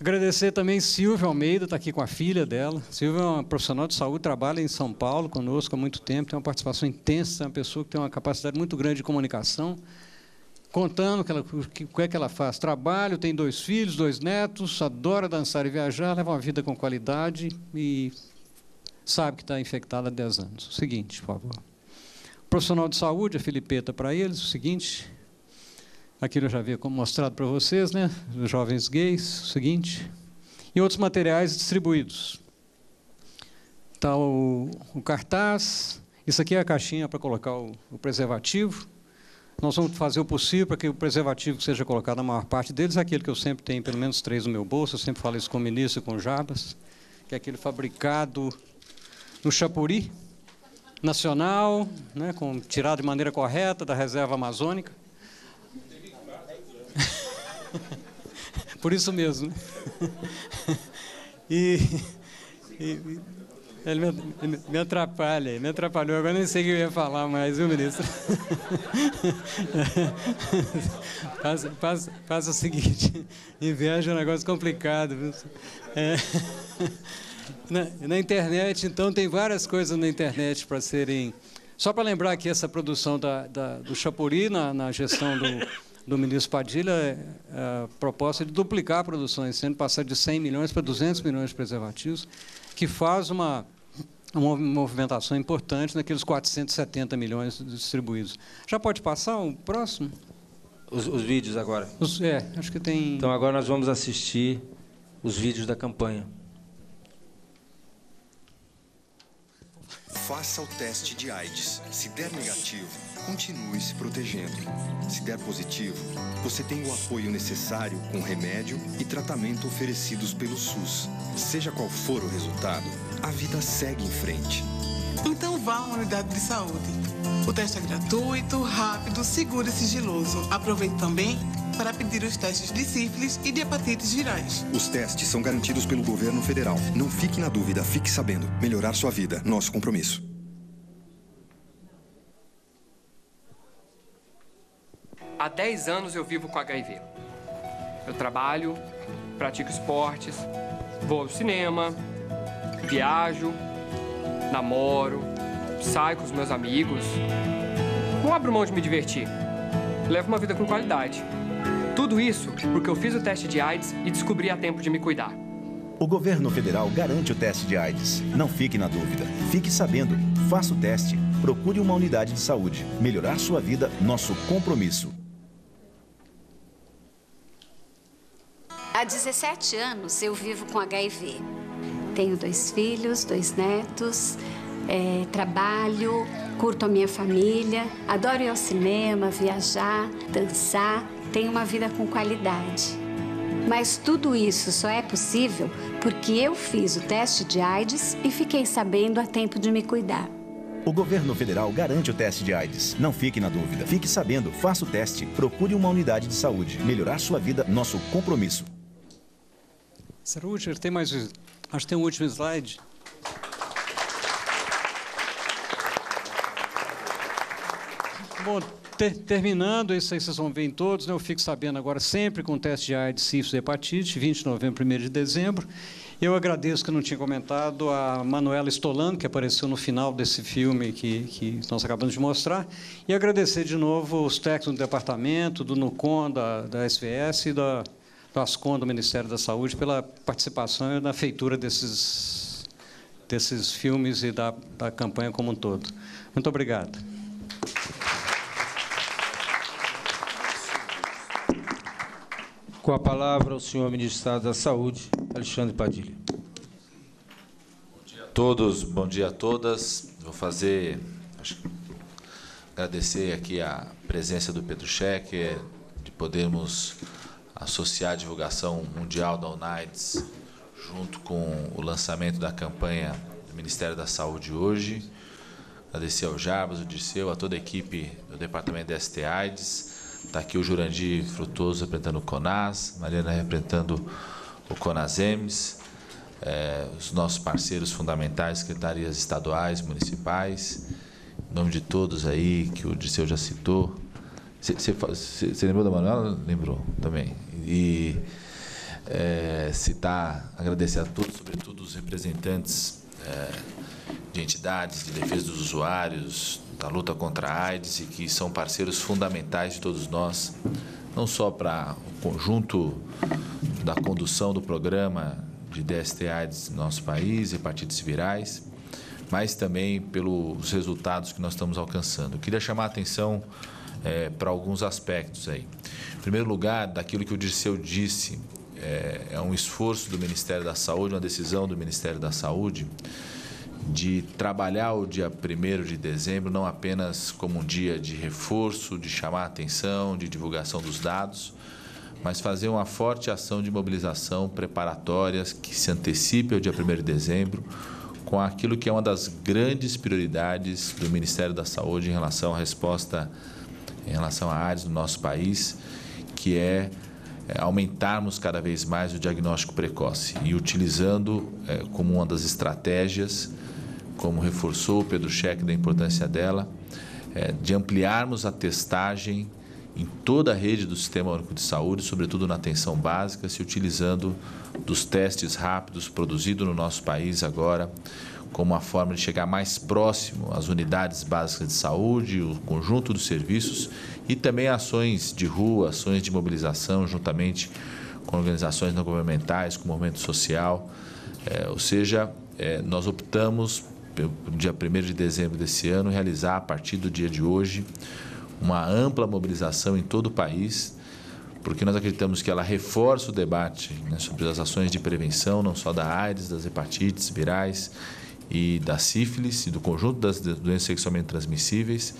Agradecer também Silvia Almeida, está aqui com a filha dela. Silvia é uma profissional de saúde, trabalha em São Paulo conosco há muito tempo, tem uma participação intensa, é uma pessoa que tem uma capacidade muito grande de comunicação, contando que ela, que, o que é que ela faz. Trabalho, tem dois filhos, dois netos, adora dançar e viajar, leva uma vida com qualidade e sabe que está infectada há 10 anos. O seguinte, por favor. O profissional de saúde, a Filipeta para eles, o seguinte. Aquilo eu já havia mostrado para vocês, né? Os jovens gays, o seguinte. E outros materiais distribuídos. Está o, o cartaz. Isso aqui é a caixinha para colocar o, o preservativo. Nós vamos fazer o possível para que o preservativo que seja colocado, a maior parte deles, é aquele que eu sempre tenho, pelo menos três no meu bolso, eu sempre falo isso com o ministro, com o Jabas, que é aquele fabricado no Chapuri Nacional, né, com, tirado de maneira correta da reserva amazônica. Por isso mesmo. Né? E, e ele me, me atrapalha, me atrapalhou. Agora nem sei o que eu ia falar mais, viu, ministro? passa, passa, passa o seguinte: inveja é um negócio complicado. Viu? É. Na, né? na, internet, então, tem várias coisas na internet para serem. Só para lembrar que essa produção da, da, do Chapuri, na, na gestão do, do ministro Padilha, é, é a proposta de duplicar a produção, esse ano passar de 100 milhões para 200 milhões de preservativos, que faz uma, uma movimentação importante naqueles 470 milhões distribuídos. Já pode passar o próximo? Os, os vídeos agora. Os, é, acho que tem. Então agora nós vamos assistir os vídeos da campanha. Faça o teste de AIDS. Se der negativo, continue se protegendo. Se der positivo, você tem o apoio necessário com remédio e tratamento oferecidos pelo SUS. Seja qual for o resultado, a vida segue em frente. Então vá à unidade de saúde. O teste é gratuito, rápido, seguro e sigiloso. Aproveite também para pedir os testes de sífilis e de hepatites virais. Os testes são garantidos pelo governo federal. Não fique na dúvida, fique sabendo. Melhorar sua vida, nosso compromisso. Há 10 anos eu vivo com HIV. Eu trabalho, pratico esportes, vou ao cinema, viajo, namoro, saio com os meus amigos. Não abro mão de me divertir. Levo uma vida com qualidade. Tudo isso porque eu fiz o teste de AIDS e descobri a tempo de me cuidar. O governo federal garante o teste de AIDS. Não fique na dúvida. Fique sabendo. Faça o teste. Procure uma unidade de saúde. Melhorar sua vida, nosso compromisso. Há 17 anos eu vivo com HIV. Tenho dois filhos, dois netos, é, trabalho, curto a minha família, adoro ir ao cinema, viajar, dançar tenha uma vida com qualidade. Mas tudo isso só é possível porque eu fiz o teste de AIDS e fiquei sabendo a tempo de me cuidar. O governo federal garante o teste de AIDS. Não fique na dúvida. Fique sabendo, faça o teste, procure uma unidade de saúde. Melhorar sua vida, nosso compromisso. Saúde, tem mais. Acho que tem um último slide. Bom, ter, terminando, isso aí vocês vão ver em todos, né? eu fico sabendo agora sempre com o teste de AIDS, sífilis e hepatite, 20 de novembro, 1 de dezembro. Eu agradeço que não tinha comentado a Manuela Stolano, que apareceu no final desse filme que, que nós acabamos de mostrar, e agradecer de novo os técnicos do departamento, do Nucon, da, da SVS e da, do ASCON, do Ministério da Saúde, pela participação na feitura desses, desses filmes e da, da campanha como um todo. Muito obrigado. Com a palavra, o senhor ministro da Saúde, Alexandre Padilha. Bom dia a todos, bom dia a todas. Vou fazer. Acho, agradecer aqui a presença do Pedro Schecker, de podermos associar a divulgação mundial da UNAIDS junto com o lançamento da campanha do Ministério da Saúde hoje. Agradecer ao Jarbas, ao Dirceu, a toda a equipe do Departamento da ST AIDS Está aqui o Jurandir Frutoso apresentando o CONAS, Mariana representando o CONASEMES, é, eh, os nossos parceiros fundamentais, secretarias estaduais, municipais, em nome de todos aí, que o Disseu já citou. Você lembrou da Manuela? Lembrou também. E é, citar, agradecer a todos, sobretudo os representantes é, de entidades de defesa dos usuários, da luta contra a AIDS e que são parceiros fundamentais de todos nós, não só para o conjunto da condução do programa de DST-AIDS no nosso país, hepatites virais, mas também pelos resultados que nós estamos alcançando. Eu queria chamar a atenção é, para alguns aspectos aí. Em primeiro lugar, daquilo que o Dirceu disse, é, é um esforço do Ministério da Saúde, uma decisão do Ministério da Saúde de trabalhar o dia 1 de dezembro não apenas como um dia de reforço, de chamar a atenção, de divulgação dos dados, mas fazer uma forte ação de mobilização preparatórias que se antecipe ao dia 1 de dezembro com aquilo que é uma das grandes prioridades do Ministério da Saúde em relação à resposta em relação à AIDS do nosso país, que é, é aumentarmos cada vez mais o diagnóstico precoce e utilizando é, como uma das estratégias como reforçou o Pedro Cheque da importância dela, é, de ampliarmos a testagem em toda a rede do Sistema Único de Saúde, sobretudo na atenção básica, se utilizando dos testes rápidos produzidos no nosso país agora, como uma forma de chegar mais próximo às unidades básicas de saúde, o conjunto dos serviços e também ações de rua, ações de mobilização, juntamente com organizações não governamentais, com o movimento social. É, ou seja, é, nós optamos dia 1 de dezembro desse ano, realizar a partir do dia de hoje uma ampla mobilização em todo o país, porque nós acreditamos que ela reforça o debate né, sobre as ações de prevenção, não só da AIDS, das hepatites virais e da sífilis e do conjunto das doenças sexualmente transmissíveis,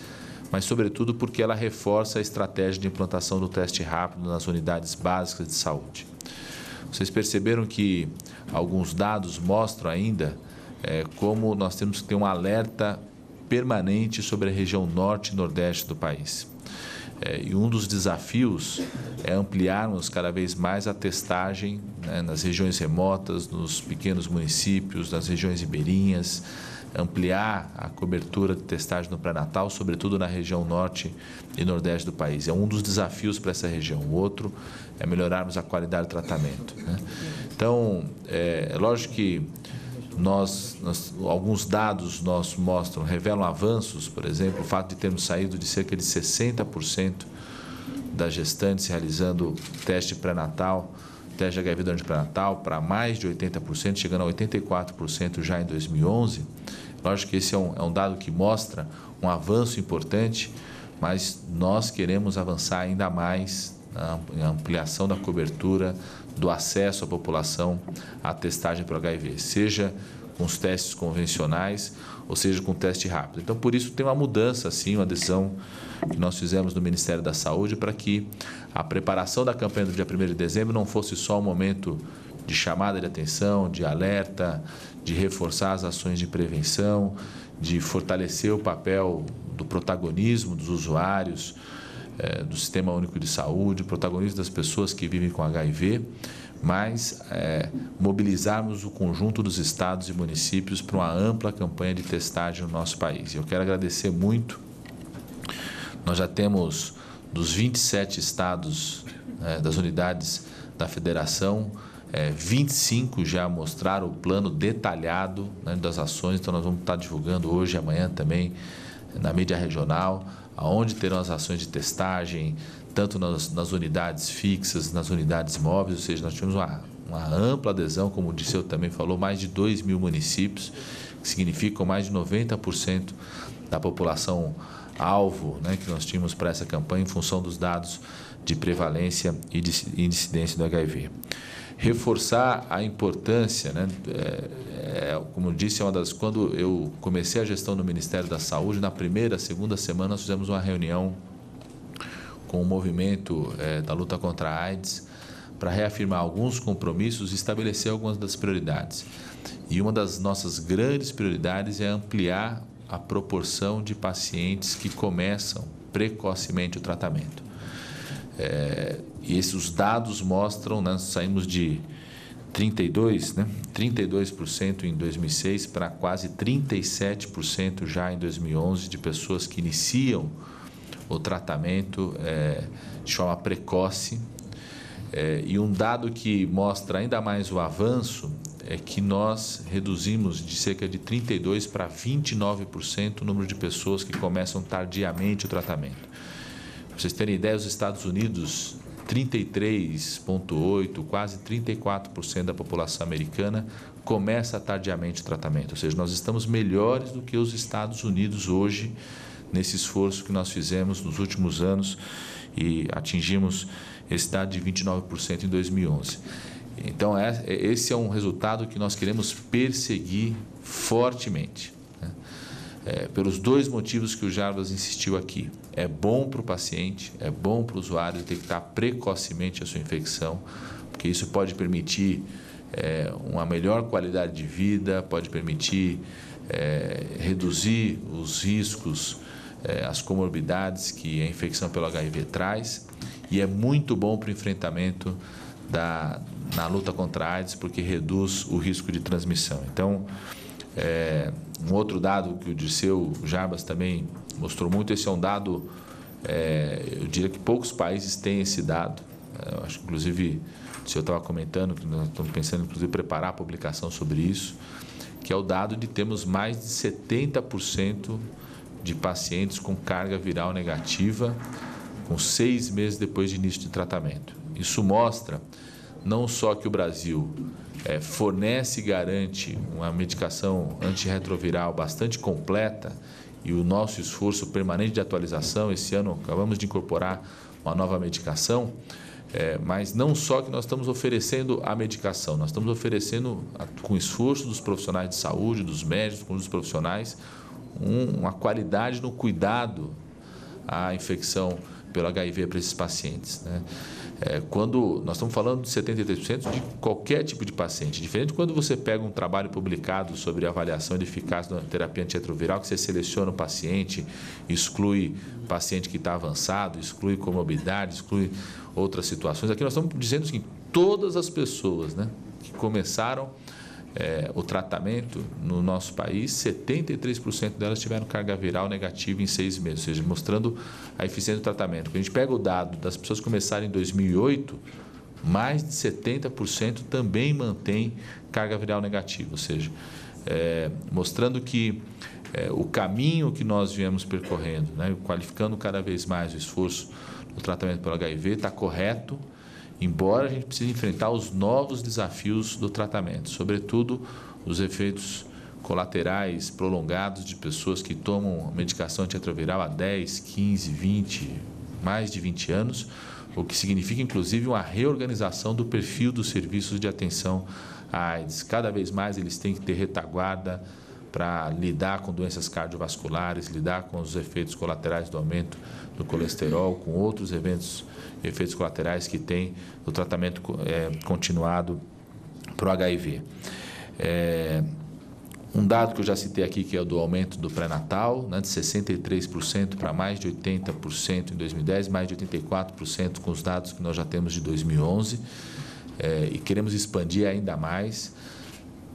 mas sobretudo porque ela reforça a estratégia de implantação do teste rápido nas unidades básicas de saúde. Vocês perceberam que alguns dados mostram ainda é, como nós temos que ter um alerta permanente sobre a região norte e nordeste do país. É, e um dos desafios é ampliarmos cada vez mais a testagem né, nas regiões remotas, nos pequenos municípios, nas regiões ribeirinhas, ampliar a cobertura de testagem no pré-natal, sobretudo na região norte e nordeste do país. É um dos desafios para essa região. O outro é melhorarmos a qualidade do tratamento. Né? Então, é, é lógico que nós, nós, alguns dados nós mostram, revelam avanços, por exemplo, o fato de termos saído de cerca de 60% das gestantes realizando teste pré-natal, teste de HIV durante pré-natal, para mais de 80%, chegando a 84% já em 2011. Lógico que esse é um, é um dado que mostra um avanço importante, mas nós queremos avançar ainda mais na ampliação da cobertura do acesso à população à testagem para HIV, seja com os testes convencionais ou seja com teste rápido. Então, por isso, tem uma mudança, sim, uma decisão que nós fizemos no Ministério da Saúde para que a preparação da campanha do dia 1 de dezembro não fosse só um momento de chamada de atenção, de alerta, de reforçar as ações de prevenção, de fortalecer o papel do protagonismo dos usuários, é, do Sistema Único de Saúde, protagonismo das pessoas que vivem com HIV, mas é, mobilizarmos o conjunto dos estados e municípios para uma ampla campanha de testagem no nosso país. Eu quero agradecer muito. Nós já temos dos 27 estados né, das unidades da federação, é, eh, 25 já mostraram o plano detalhado né, das ações, então nós vamos estar divulgando hoje e amanhã também na mídia regional aonde terão as ações de testagem, tanto nas, nas unidades fixas, nas unidades móveis, ou seja, nós tivemos uma, uma ampla adesão, como o Disseu também falou, mais de 2 mil municípios, que significam mais de 90% da população alvo né, que nós tínhamos para essa campanha em função dos dados de prevalência e de incidência do HIV. Reforçar a importância, né, é, é, como eu disse, é uma das, quando eu comecei a gestão do Ministério da Saúde, na primeira, segunda semana, nós fizemos uma reunião com o movimento é, da luta contra a AIDS para reafirmar alguns compromissos e estabelecer algumas das prioridades. E uma das nossas grandes prioridades é ampliar a proporção de pacientes que começam precocemente o tratamento. É, e esses dados mostram, né, nós saímos de 32, né? 32% em 2006 para quase 37% já em 2011 de pessoas que iniciam o tratamento é, de forma precoce. É, e um dado que mostra ainda mais o avanço é que nós reduzimos de cerca de 32% para 29% o número de pessoas que começam tardiamente o tratamento. Para vocês terem ideia, os Estados Unidos, 33,8%, quase 34% da população americana começa tardiamente o tratamento. Ou seja, nós estamos melhores do que os Estados Unidos hoje nesse esforço que nós fizemos nos últimos anos e atingimos esse dado de 29% em 2011. Então, é, é, esse é um resultado que nós queremos perseguir fortemente. Né? É, pelos dois motivos que o Jarvas insistiu aqui. É bom para o paciente, é bom para o usuário detectar precocemente a sua infecção, porque isso pode permitir é, uma melhor qualidade de vida, pode permitir é, reduzir os riscos, é, as comorbidades que a infecção pelo HIV traz, e é muito bom para o enfrentamento da, na luta contra a AIDS, porque reduz o risco de transmissão. Então, é, um outro dado que o Dirceu Jarbas também mostrou muito, esse é um dado, é, eu diria que poucos países têm esse dado. É, eu acho que, inclusive, o senhor estava comentando, que nós estamos pensando, inclusive, preparar a publicação sobre isso, que é o dado de termos mais de 70% de pacientes com carga viral negativa com seis meses depois de início de tratamento. Isso mostra não só que o Brasil é, fornece e garante uma medicação antirretroviral bastante completa e o nosso esforço permanente de atualização, esse ano acabamos de incorporar uma nova medicação, é, mas não só que nós estamos oferecendo a medicação, nós estamos oferecendo, com esforço dos profissionais de saúde, dos médicos, com os profissionais, um, uma qualidade no cuidado à infecção pelo HIV para esses pacientes. Né? É, quando nós estamos falando de 73% de qualquer tipo de paciente, diferente quando você pega um trabalho publicado sobre avaliação de eficácia da terapia antirretroviral, que você seleciona o paciente, exclui paciente que está avançado, exclui comorbidade, exclui outras situações. Aqui nós estamos dizendo que todas as pessoas né, que começaram é, o tratamento no nosso país, 73% delas tiveram carga viral negativa em seis meses, ou seja, mostrando a eficiência do tratamento. Quando a gente pega o dado das pessoas que começaram em 2008, mais de 70% também mantém carga viral negativa, ou seja, é, mostrando que é, o caminho que nós viemos percorrendo, né, qualificando cada vez mais o esforço no tratamento pelo HIV, está correto embora a gente precise enfrentar os novos desafios do tratamento, sobretudo os efeitos colaterais prolongados de pessoas que tomam medicação antiretroviral há 10, 15, 20, mais de 20 anos, o que significa inclusive uma reorganização do perfil dos serviços de atenção à AIDS. Cada vez mais eles têm que ter retaguarda para lidar com doenças cardiovasculares, lidar com os efeitos colaterais do aumento do colesterol, com outros eventos efeitos colaterais que tem o tratamento é, continuado para o HIV. É, um dado que eu já citei aqui, que é o do aumento do pré-natal, né, de 63% para mais de 80% em 2010, mais de 84% com os dados que nós já temos de 2011, é, e queremos expandir ainda mais.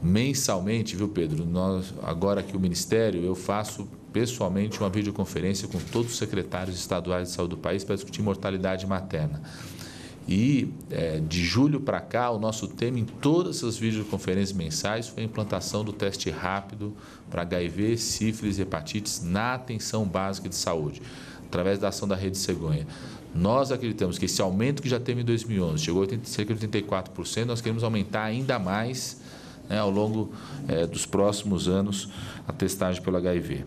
Mensalmente, viu, Pedro? Nós, agora que o Ministério, eu faço pessoalmente uma videoconferência com todos os secretários estaduais de saúde do país para discutir mortalidade materna. E é, de julho para cá, o nosso tema em todas as videoconferências mensais foi a implantação do teste rápido para HIV, sífilis e hepatites na atenção básica de saúde, através da ação da Rede Cegonha. Nós acreditamos que esse aumento que já teve em 2011, chegou a 80, cerca de 84%, nós queremos aumentar ainda mais né, ao longo é, dos próximos anos a testagem pelo HIV.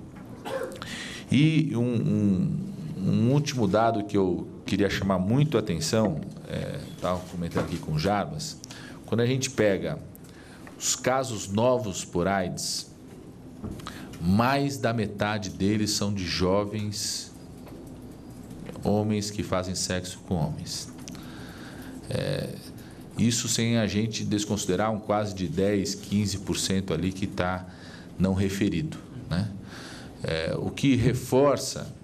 E um, um, um último dado que eu queria chamar muito a atenção, estava é, comentando aqui com o Jarbas, quando a gente pega os casos novos por AIDS, mais da metade deles são de jovens homens que fazem sexo com homens. É, isso sem a gente desconsiderar um quase de 10, 15% ali que está não referido. Né? É, o que reforça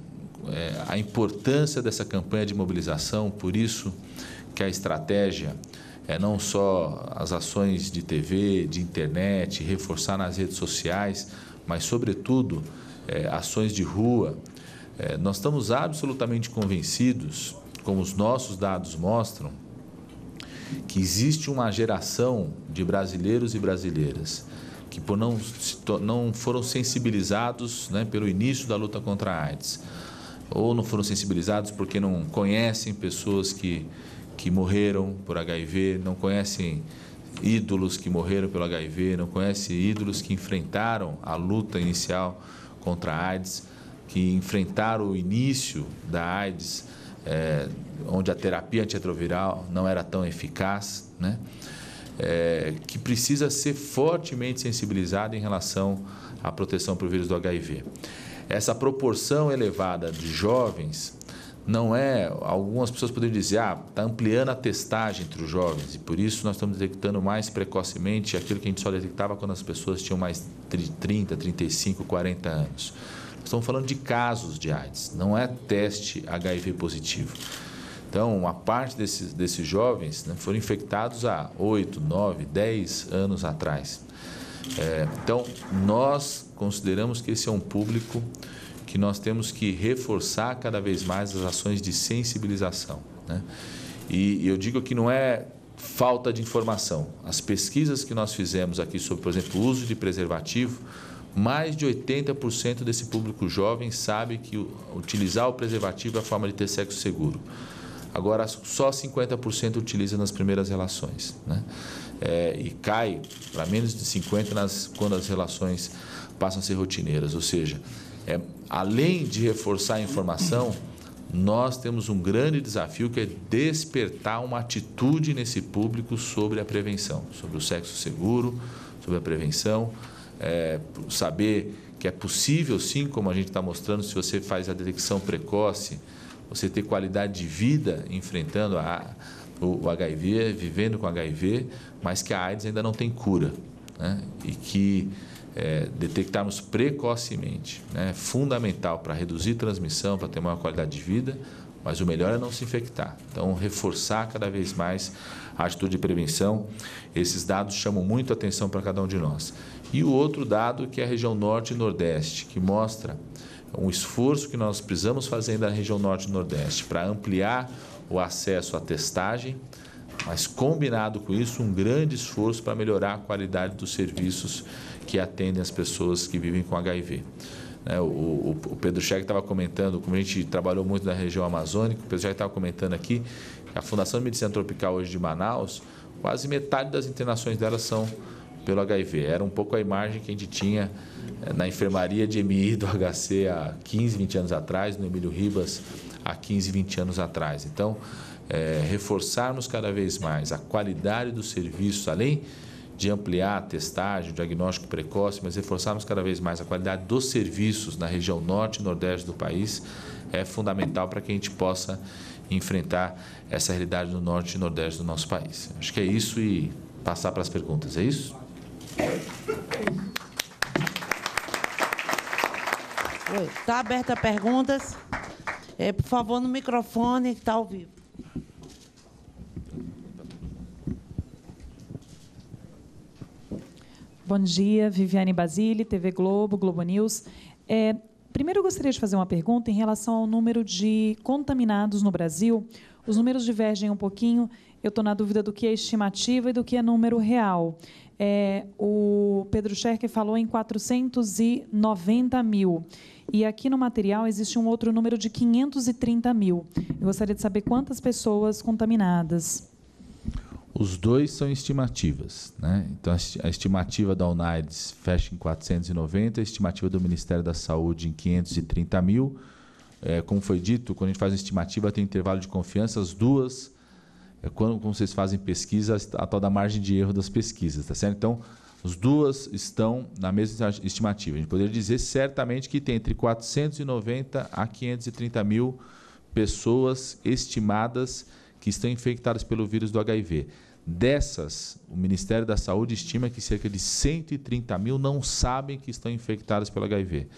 é, a importância dessa campanha de mobilização, por isso que a estratégia é não só as ações de TV, de internet, reforçar nas redes sociais, mas, sobretudo, é, ações de rua. É, nós estamos absolutamente convencidos, como os nossos dados mostram, que existe uma geração de brasileiros e brasileiras que por não, não foram sensibilizados né, pelo início da luta contra a AIDS, ou não foram sensibilizados porque não conhecem pessoas que, que morreram por HIV, não conhecem ídolos que morreram pelo HIV, não conhecem ídolos que enfrentaram a luta inicial contra a AIDS, que enfrentaram o início da AIDS, é, onde a terapia antiretroviral não era tão eficaz, né? é, que precisa ser fortemente sensibilizado em relação à proteção para o vírus do HIV. Essa proporção elevada de jovens não é. Algumas pessoas poderiam dizer, ah, está ampliando a testagem entre os jovens, e por isso nós estamos detectando mais precocemente aquilo que a gente só detectava quando as pessoas tinham mais de 30, 35, 40 anos. Estamos falando de casos de AIDS, não é teste HIV positivo. Então, a parte desses, desses jovens né, foram infectados há 8, 9, 10 anos atrás. É, então, nós consideramos que esse é um público que nós temos que reforçar cada vez mais as ações de sensibilização. Né? E, e eu digo que não é falta de informação. As pesquisas que nós fizemos aqui sobre, por exemplo, o uso de preservativo, mais de 80% desse público jovem sabe que utilizar o preservativo é a forma de ter sexo seguro. Agora, só 50% utiliza nas primeiras relações. Né? É, e cai para menos de 50% nas, quando as relações passam a ser rotineiras. Ou seja, é, além de reforçar a informação, nós temos um grande desafio que é despertar uma atitude nesse público sobre a prevenção, sobre o sexo seguro, sobre a prevenção, é, saber que é possível sim, como a gente está mostrando, se você faz a detecção precoce, você ter qualidade de vida enfrentando a, o, o HIV, vivendo com HIV, mas que a AIDS ainda não tem cura. Né? E que é, detectarmos precocemente né? é fundamental para reduzir transmissão, para ter maior qualidade de vida, mas o melhor é não se infectar. Então, reforçar cada vez mais a atitude de prevenção. Esses dados chamam muito atenção para cada um de nós. E o outro dado que é a região norte e nordeste, que mostra um esforço que nós precisamos fazer da região norte e nordeste para ampliar o acesso à testagem, mas combinado com isso, um grande esforço para melhorar a qualidade dos serviços que atendem as pessoas que vivem com HIV. Né, o, Pedro Cheg estava comentando, como a gente trabalhou muito na região amazônica, o Pedro Scheck estava comentando aqui, a Fundação de Medicina Tropical hoje de Manaus, quase metade das internações dela são pelo HIV. Era um pouco a imagem que a gente tinha eh, na enfermaria de MI do HC há 15, 20 anos atrás, no Emílio Ribas há 15, 20 anos atrás. Então, é, reforçarmos cada vez mais a qualidade dos serviços, além de ampliar a testagem, o diagnóstico precoce, mas reforçarmos cada vez mais a qualidade dos serviços na região norte e nordeste do país é fundamental para que a gente possa enfrentar essa realidade no norte e nordeste do nosso país. Acho que é isso e passar para as perguntas, é isso? está aberta a perguntas. É, por favor, no microfone que está ao vivo. Bom dia, Viviane Basile, TV Globo, Globo News. É, primeiro, eu gostaria de fazer uma pergunta em relação ao número de contaminados no Brasil. Os números divergem um pouquinho. Eu estou na dúvida do que é estimativa e do que é número real. É, o Pedro Scherker falou em 490 mil. E aqui no material existe um outro número de 530 mil. Eu gostaria de saber quantas pessoas contaminadas. Os dois são estimativas. Né? Então, a estimativa da UNAIDS fecha em 490, a estimativa do Ministério da Saúde em 530 mil. É, como foi dito, quando a gente faz uma estimativa, tem intervalo de confiança, as duas é quando, quando vocês fazem pesquisa, a tal da margem de erro das pesquisas, tá certo? Então, as duas estão na mesma estimativa. A gente poderia dizer certamente que tem entre 490 a 530 mil pessoas estimadas que estão infectadas pelo vírus do HIV. Dessas, o Ministério da Saúde estima que cerca de 130 mil não sabem que estão infectadas pelo HIV.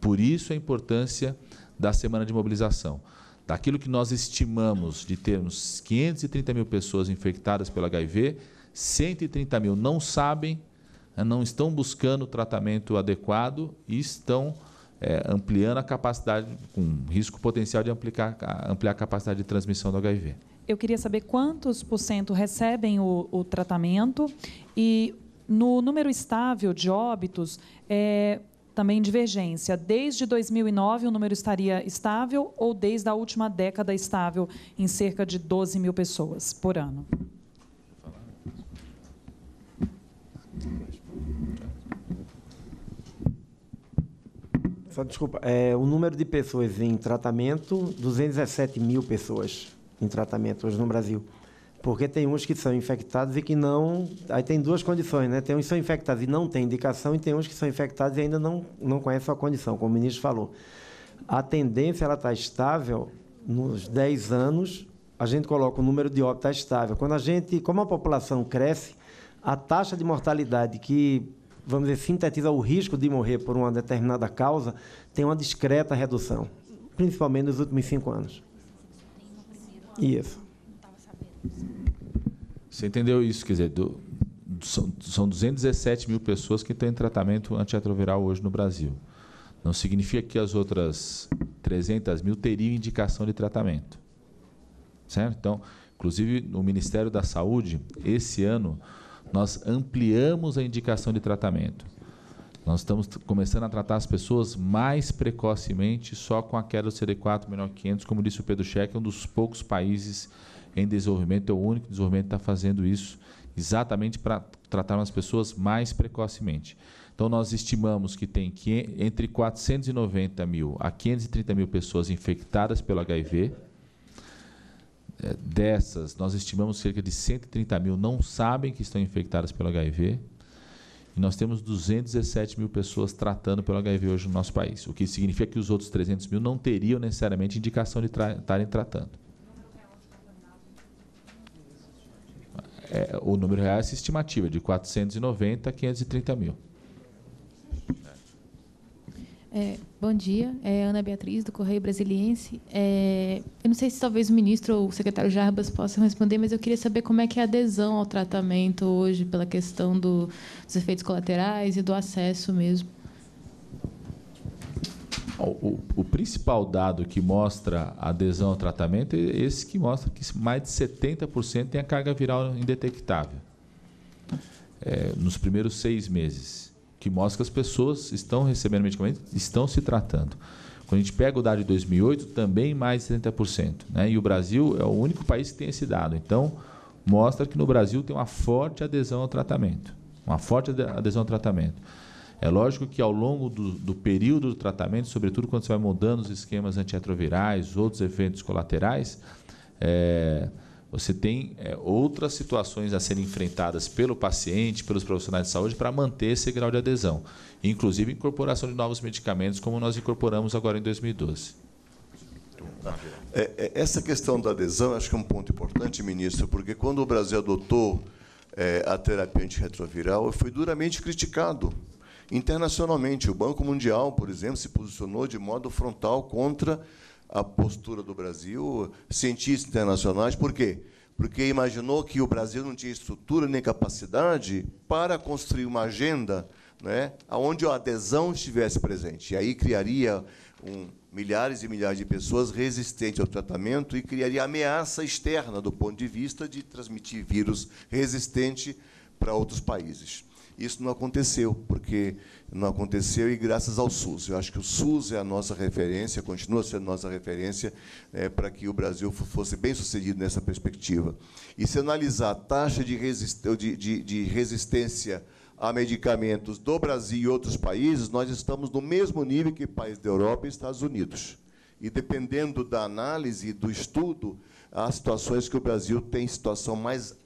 Por isso a importância da semana de mobilização. Daquilo que nós estimamos de termos 530 mil pessoas infectadas pelo HIV, 130 mil não sabem, né, não estão buscando o tratamento adequado e estão é, ampliando a capacidade, com risco potencial de ampliar, ampliar a capacidade de transmissão do HIV. Eu queria saber quantos por cento recebem o, o tratamento e no número estável de óbitos, é, também divergência. Desde 2009 o número estaria estável ou desde a última década estável em cerca de 12 mil pessoas por ano. Só desculpa, é, o número de pessoas em tratamento, 217 mil pessoas em tratamento hoje no Brasil. Porque tem uns que são infectados e que não. Aí tem duas condições, né? Tem uns que são infectados e não tem indicação, e tem uns que são infectados e ainda não, não conhecem a condição, como o ministro falou. A tendência ela está estável nos 10 anos, a gente coloca o número de óbitos tá estável. Quando a gente, como a população cresce, a taxa de mortalidade que vamos dizer, sintetiza o risco de morrer por uma determinada causa, tem uma discreta redução, principalmente nos últimos cinco anos. Isso. Você entendeu isso? Quer dizer, do, são, são 217 mil pessoas que estão em tratamento antirretroviral hoje no Brasil. Não significa que as outras 300 mil teriam indicação de tratamento. Certo? Então, inclusive, no Ministério da Saúde, esse ano, nós ampliamos a indicação de tratamento. Nós estamos começando a tratar as pessoas mais precocemente, só com a queda do CD4 menor 500, como disse o Pedro é um dos poucos países em desenvolvimento é o único desenvolvimento que está fazendo isso exatamente para tratar as pessoas mais precocemente. Então, nós estimamos que tem entre 490 mil a 530 mil pessoas infectadas pelo HIV. É, dessas, nós estimamos cerca de 130 mil não sabem que estão infectadas pelo HIV. E nós temos 217 mil pessoas tratando pelo HIV hoje no nosso país, o que significa que os outros 300 mil não teriam necessariamente indicação de estarem tratando. é, o número real, é essa estimativa, de 490 a 530 mil. É, bom dia, é Ana Beatriz, do Correio Brasiliense. É, eu não sei se talvez o ministro ou o secretário Jarbas possam responder, mas eu queria saber como é que é a adesão ao tratamento hoje pela questão do, dos efeitos colaterais e do acesso mesmo. O, o, principal dado que mostra adesão ao tratamento é esse que mostra que mais de 70% tem a carga viral indetectável é, nos primeiros seis meses, que mostra que as pessoas estão recebendo medicamento, estão se tratando. Quando a gente pega o dado de 2008, também mais de 70%. Né? E o Brasil é o único país que tem esse dado. Então, mostra que no Brasil tem uma forte adesão ao tratamento. Uma forte adesão ao tratamento. É lógico que ao longo do, do, período do tratamento, sobretudo quando você vai mudando os esquemas antirretrovirais, outros efeitos colaterais, é, você tem é, outras situações a serem enfrentadas pelo paciente, pelos profissionais de saúde, para manter esse grau de adesão. Inclusive incorporação de novos medicamentos, como nós incorporamos agora em 2012. É, é, essa questão da adesão, acho que é um ponto importante, ministro, porque quando o Brasil adotou é, a terapia antirretroviral, foi duramente criticado Internacionalmente, o Banco Mundial, por exemplo, se posicionou de modo frontal contra a postura do Brasil, cientistas internacionais, por quê? Porque imaginou que o Brasil não tinha estrutura nem capacidade para construir uma agenda né, onde a adesão estivesse presente. E aí criaria um, milhares e milhares de pessoas resistentes ao tratamento e criaria ameaça externa do ponto de vista de transmitir vírus resistente para outros países. Isso não aconteceu, porque não aconteceu e graças ao SUS. Eu acho que o SUS é a nossa referência, continua sendo nossa referência é, para que o Brasil fosse bem sucedido nessa perspectiva. E se analisar a taxa de, resist de, de, de resistência a medicamentos do Brasil e outros países, nós estamos no mesmo nível que países da Europa e Estados Unidos. E dependendo da análise, do estudo, há situações que o Brasil tem situação mais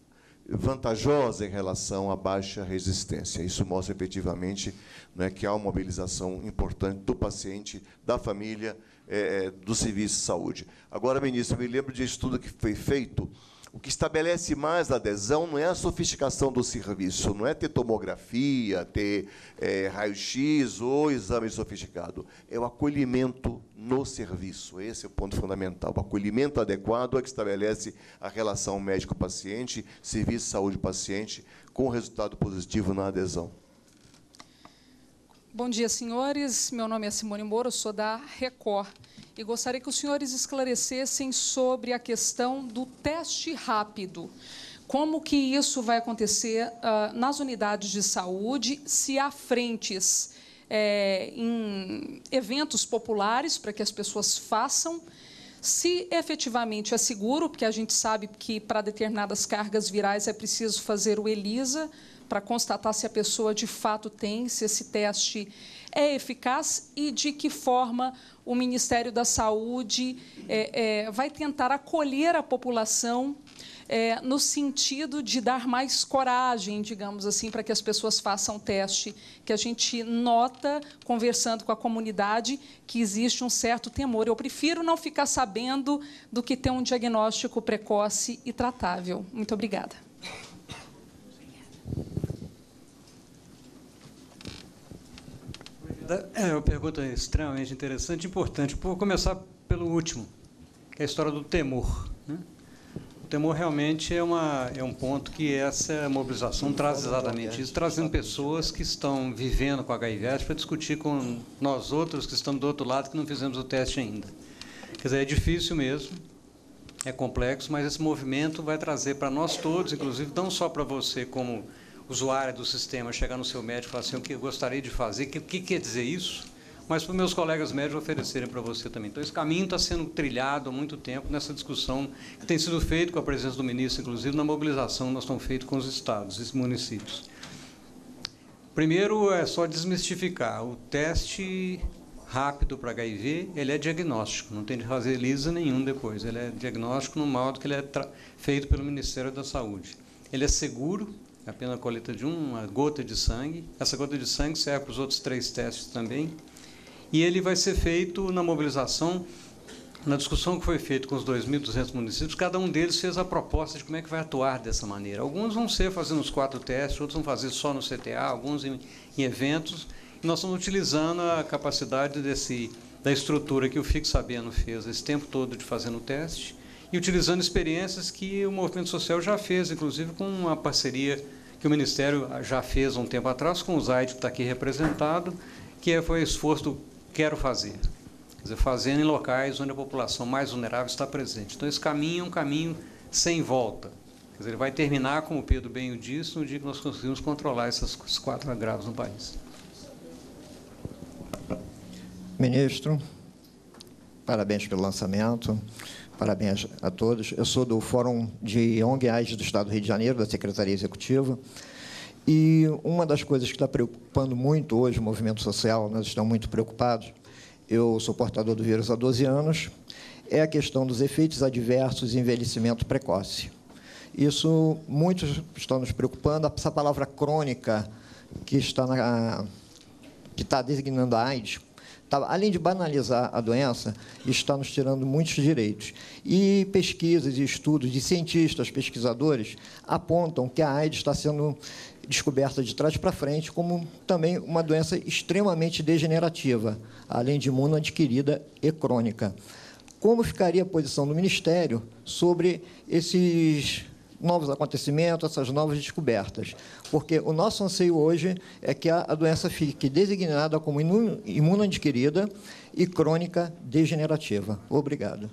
vantajosa em relação à baixa resistência. Isso mostra efetivamente né, que há uma mobilização importante do paciente, da família, é, é, do serviço de saúde. Agora, ministro, eu me lembro de estudo que foi feito o que estabelece mais a adesão não é a sofisticação do serviço, não é ter tomografia, ter é, raio-x ou exame sofisticado. É o acolhimento no serviço. Esse é o ponto fundamental. O acolhimento adequado é que estabelece a relação médico-paciente, serviço-saúde-paciente, com resultado positivo na adesão. Bom dia, senhores. Meu nome é Simone Moro, sou da Record e gostaria que os senhores esclarecessem sobre a questão do teste rápido. Como que isso vai acontecer uh, nas unidades de saúde, se há frentes é, em eventos populares para que as pessoas façam, se efetivamente é seguro, porque a gente sabe que para determinadas cargas virais é preciso fazer o ELISA para constatar se a pessoa de fato tem, se esse teste é eficaz e de que forma o Ministério da Saúde é, é, vai tentar acolher a população é, no sentido de dar mais coragem, digamos assim, para que as pessoas façam teste, que a gente nota, conversando com a comunidade, que existe um certo temor. Eu prefiro não ficar sabendo do que ter um diagnóstico precoce e tratável. Muito obrigada. É uma pergunta extremamente interessante e importante. Vou começar pelo último, que é a história do temor. Né? O temor realmente é, uma, é um ponto que essa mobilização traz exatamente isso, trazendo pessoas que estão vivendo com HIV para discutir com nós outros que estamos do outro lado que não fizemos o teste ainda. Quer dizer, é difícil mesmo, é complexo, mas esse movimento vai trazer para nós todos, inclusive não só para você como usuária do sistema chegar no seu médico e falar assim, o que eu gostaria de fazer, o que, que quer dizer isso? Mas para os meus colegas médicos oferecerem para você também. Então, esse caminho está sendo trilhado há muito tempo nessa discussão que tem sido feito com a presença do ministro, inclusive na mobilização que nós estamos feito com os estados e municípios. Primeiro, é só desmistificar. O teste rápido para HIV, ele é diagnóstico, não tem de fazer lisa nenhum depois. Ele é diagnóstico no modo que ele é feito pelo Ministério da Saúde. Ele é seguro, apenas a coleta de uma gota de sangue. Essa gota de sangue serve para os outros três testes também. E ele vai ser feito na mobilização, na discussão que foi feita com os 2.200 municípios, cada um deles fez a proposta de como é que vai atuar dessa maneira. Alguns vão ser fazendo os quatro testes, outros vão fazer só no CTA, alguns em, em eventos. E nós estamos utilizando a capacidade desse, da estrutura que o Fic Sabendo fez esse tempo todo de fazendo o teste e utilizando experiências que o movimento social já fez, inclusive com uma parceria que o Ministério já fez um tempo atrás com o Zaid, que está aqui representado, que é, foi o esforço do Quero Fazer. Quer dizer, fazendo em locais onde a população mais vulnerável está presente. Então, esse caminho é um caminho sem volta. Quer dizer, ele vai terminar, como o Pedro bem o disse, no dia que nós conseguimos controlar esses quatro agravos no país. Ministro, parabéns pelo lançamento. Parabéns a todos. Eu sou do Fórum de ONG AIDS do Estado do Rio de Janeiro, da Secretaria Executiva. E uma das coisas que está preocupando muito hoje o movimento social, nós estamos muito preocupados, eu sou portador do vírus há 12 anos, é a questão dos efeitos adversos e envelhecimento precoce. Isso, muitos estão nos preocupando, essa palavra crônica que está, na, que está designando a AIDS, Tá, além de banalizar a doença, está nos tirando muitos direitos. E pesquisas e estudos de cientistas, pesquisadores, apontam que a AIDS está sendo descoberta de trás para frente como também uma doença extremamente degenerativa, além de imunoadquirida e crônica. Como ficaria a posição do Ministério sobre esses novos acontecimentos, essas novas descobertas. Porque o nosso anseio hoje é que a, doença fique designada como imunoadquirida e crônica degenerativa. Obrigado.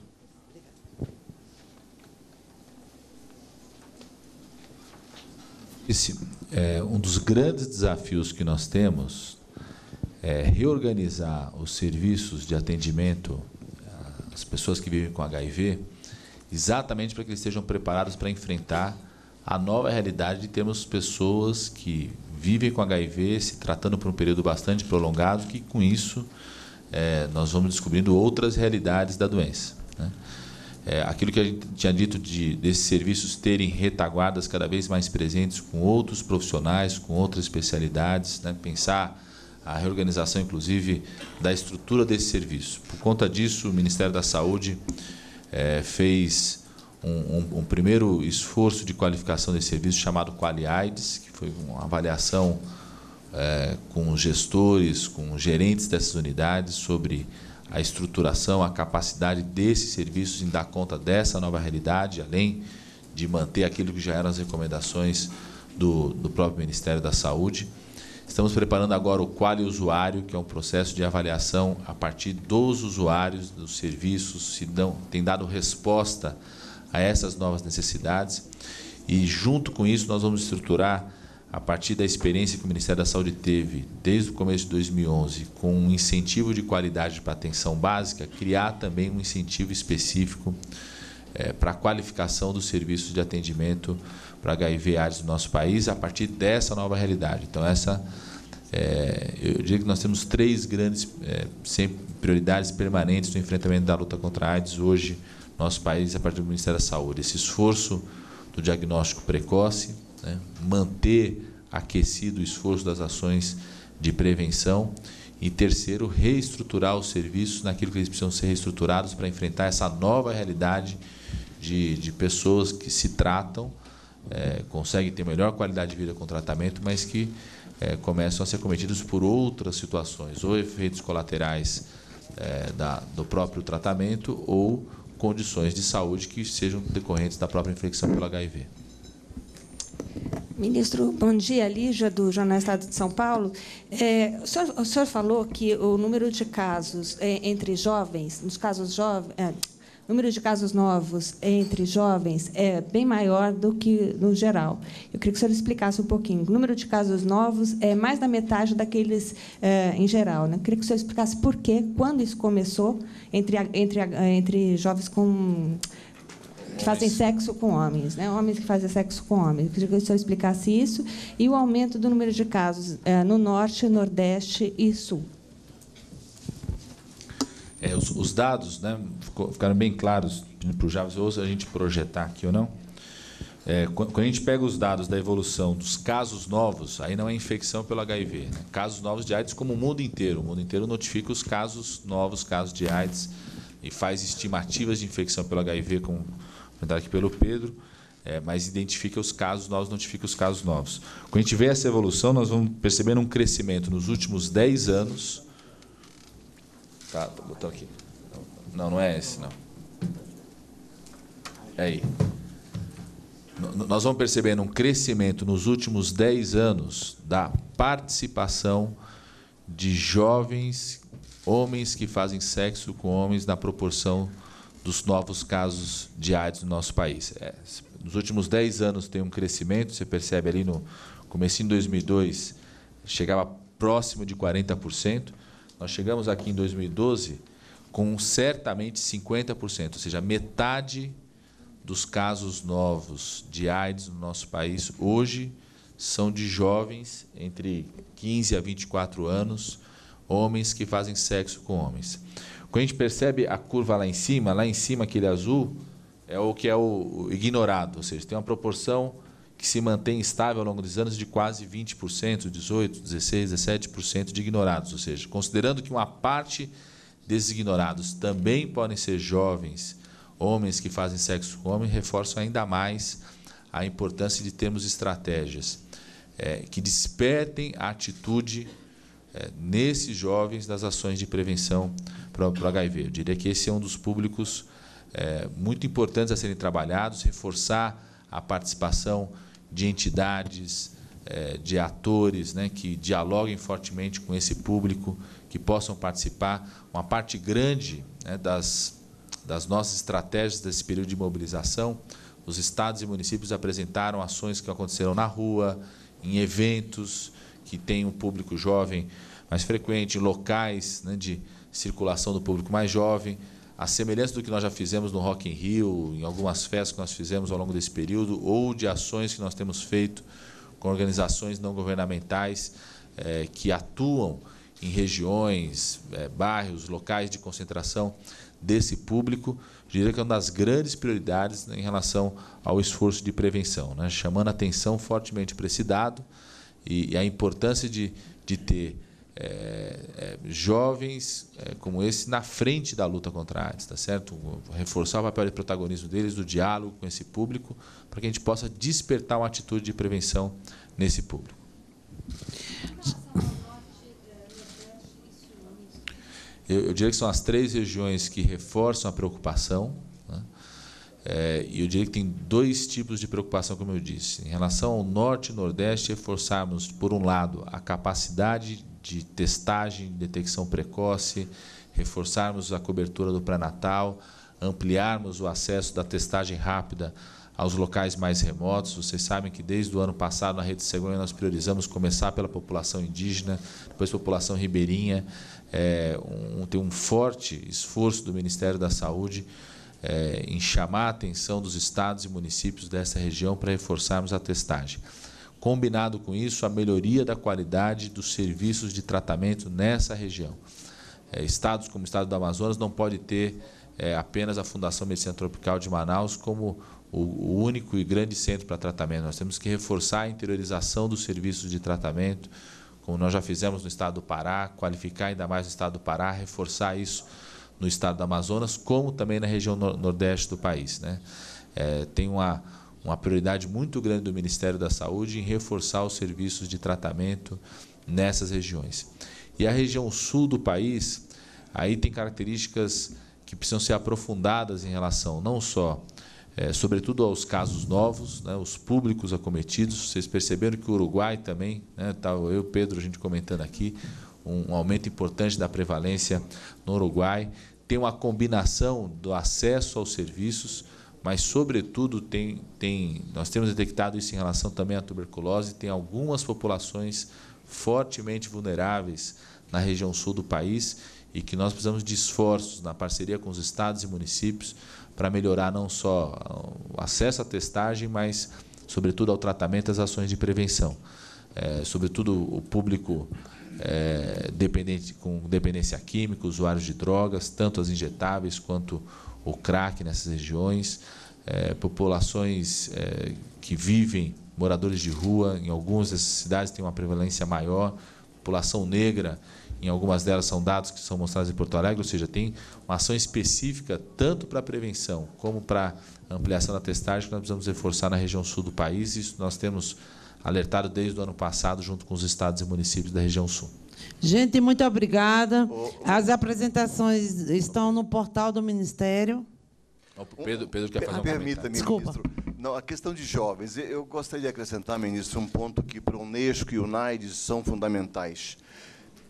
Esse, é, um dos grandes desafios que nós temos é reorganizar os serviços de atendimento às pessoas que vivem com HIV exatamente para que eles estejam preparados para enfrentar a nova realidade de termos pessoas que vivem com HIV, se tratando por um período bastante prolongado, que com isso é, nós vamos descobrindo outras realidades da doença. Né? É, aquilo que a gente tinha dito de desses serviços terem retaguardas cada vez mais presentes com outros profissionais, com outras especialidades, né? pensar a reorganização, inclusive, da estrutura desse serviço. Por conta disso, o Ministério da Saúde é, fez um, um, um, primeiro esforço de qualificação desse serviço chamado Qualiades, que foi uma avaliação é, com gestores, com gerentes dessas unidades sobre a estruturação, a capacidade desses serviços em dar conta dessa nova realidade, além de manter aquilo que já eram as recomendações do, do próprio Ministério da Saúde. Estamos preparando agora o Quali Usuário, que é um processo de avaliação a partir dos usuários dos serviços, se dão, tem dado resposta a essas novas necessidades. E junto com isso, nós vamos estruturar, a partir da experiência que o Ministério da Saúde teve desde o começo de 2011, com um incentivo de qualidade para atenção básica, criar também um incentivo específico é, para a qualificação dos serviços de atendimento para HIV AIDS no nosso país a partir dessa nova realidade. Então, essa é, eu diria que nós temos três grandes é, prioridades permanentes no enfrentamento da luta contra a AIDS hoje, nosso país, a partir do Ministério da Saúde. Esse esforço do diagnóstico precoce, né, manter aquecido o esforço das ações de prevenção e terceiro, reestruturar os serviços naquilo que eles precisam ser reestruturados para enfrentar essa nova realidade de, de pessoas que se tratam, é, conseguem ter melhor qualidade de vida com tratamento, mas que é, começam a ser cometidos por outras situações, ou efeitos colaterais é, da, do próprio tratamento, ou condições de saúde que sejam decorrentes da própria infecção pelo HIV. Ministro, bom dia. Lígia, do Jornal Estado de São Paulo. É, o, senhor, o, senhor, falou que o número de casos é, entre jovens, nos casos jovens, é, o número de casos novos entre jovens é bem maior do que no geral. Eu queria que o senhor explicasse um pouquinho. O número de casos novos é mais da metade daqueles eh, em geral. Né? Eu queria que o senhor explicasse por quê, quando isso começou entre, entre, entre jovens com, que fazem sexo com homens, né? homens que fazem sexo com homens. Eu queria que o senhor explicasse isso e o aumento do número de casos eh, no Norte, Nordeste e Sul. É, os, os, dados né, ficaram bem claros para o Java, ou a gente projetar aqui ou não. É, quando a gente pega os dados da evolução dos casos novos, aí não é infecção pelo HIV, né? casos novos de AIDS como o mundo inteiro. O mundo inteiro notifica os casos novos, casos de AIDS, e faz estimativas de infecção pelo HIV, como comentado aqui pelo Pedro, é, mas identifica os casos novos, notifica os casos novos. Quando a gente vê essa evolução, nós vamos percebendo um crescimento nos últimos 10 anos Tá, botou aqui. Não, não é esse, não. É aí. Nós vamos percebendo um crescimento nos últimos 10 anos da participação de jovens, homens que fazem sexo com homens na proporção dos novos casos de AIDS no nosso país. É, nos últimos 10 anos tem um crescimento, você percebe ali no começo de 2002, chegava próximo de 40%, nós chegamos aqui em 2012 com certamente 50%, ou seja, metade dos casos novos de AIDS no nosso país hoje são de jovens entre 15 a 24 anos, homens que fazem sexo com homens. Quando a gente percebe a curva lá em cima, lá em cima aquele azul é o que é o ignorado, ou seja, tem uma proporção que se mantém estável ao longo dos anos de quase 20%, 18%, 16%, 17% de ignorados. Ou seja, considerando que uma parte desses ignorados também podem ser jovens, homens que fazem sexo com homem, reforçam ainda mais a importância de termos estratégias é, que despertem a atitude é, nesses jovens das ações de prevenção para o HIV. Eu diria que esse é um dos públicos é, muito importantes a serem trabalhados, reforçar a participação de entidades, eh, de atores né, que dialoguem fortemente com esse público, que possam participar. Uma parte grande né, das, das nossas estratégias desse período de mobilização, os estados e municípios apresentaram ações que aconteceram na rua, em eventos que têm um público jovem mais frequente, em locais né, de circulação do público mais jovem a semelhança do que nós já fizemos no Rock in Rio, em algumas festas que nós fizemos ao longo desse período, ou de ações que nós temos feito com organizações não governamentais é, que atuam em regiões, é, bairros, locais de concentração desse público, diria que é uma das grandes prioridades né, em relação ao esforço de prevenção, né? chamando atenção fortemente para esse dado e, e a importância de, de ter é, é, jovens é, como esse na frente da luta contra a AIDS, tá certo? Reforçar o papel de protagonismo deles, do diálogo com esse público, para que a gente possa despertar uma atitude de prevenção nesse público. Eu, eu diria que são as três regiões que reforçam a preocupação. Né? É, e eu diria que tem dois tipos de preocupação, como eu disse. Em relação ao norte e nordeste, reforçarmos, por um lado, a capacidade de testagem, detecção precoce, reforçarmos a cobertura do pré-natal, ampliarmos o acesso da testagem rápida aos locais mais remotos. Vocês sabem que desde o ano passado na Rede Cegonha nós priorizamos começar pela população indígena, depois população ribeirinha. É, um, tem um forte esforço do Ministério da Saúde é, em chamar a atenção dos estados e municípios dessa região para reforçarmos a testagem combinado com isso a melhoria da qualidade dos serviços de tratamento nessa região. É, estados como o estado do Amazonas não pode ter é, apenas a Fundação Medicina Tropical de Manaus como o, único e grande centro para tratamento. Nós temos que reforçar a interiorização dos serviços de tratamento, como nós já fizemos no estado do Pará, qualificar ainda mais o estado do Pará, reforçar isso no estado do Amazonas, como também na região nordeste do país. Né? É, tem uma uma prioridade muito grande do Ministério da Saúde em reforçar os serviços de tratamento nessas regiões. E a região sul do país, aí tem características que precisam ser aprofundadas em relação não só, é, sobretudo aos casos novos, né, os públicos acometidos. Vocês perceberam que o Uruguai também, né, tá, eu e o Pedro, a gente comentando aqui, um aumento importante da prevalência no Uruguai. Tem uma combinação do acesso aos serviços mas sobretudo tem, tem, nós temos detectado isso em relação também à tuberculose, tem algumas populações fortemente vulneráveis na região sul do país e que nós precisamos de esforços na parceria com os estados e municípios para melhorar não só o acesso à testagem, mas sobretudo ao tratamento e às ações de prevenção. É, sobretudo o público é, dependente, com dependência química, usuários de drogas, tanto as injetáveis quanto o crack nessas regiões, é, populações é, que vivem, moradores de rua, em algumas dessas cidades tem uma prevalência maior, população negra, em algumas delas são dados que são mostrados em Porto Alegre, ou seja, tem uma ação específica tanto para a prevenção como para a ampliação da testagem que nós precisamos reforçar na região sul do país. Isso nós temos alertado desde o ano passado junto com os estados e municípios da região sul. Gente, muito obrigada. As apresentações estão no portal do Ministério. Pedro, Pedro quer fazer um Permita-me, Desculpa. ministro. Não, a questão de jovens. Eu gostaria de acrescentar, ministro, um ponto que para o Unesco e o NAIDS são fundamentais.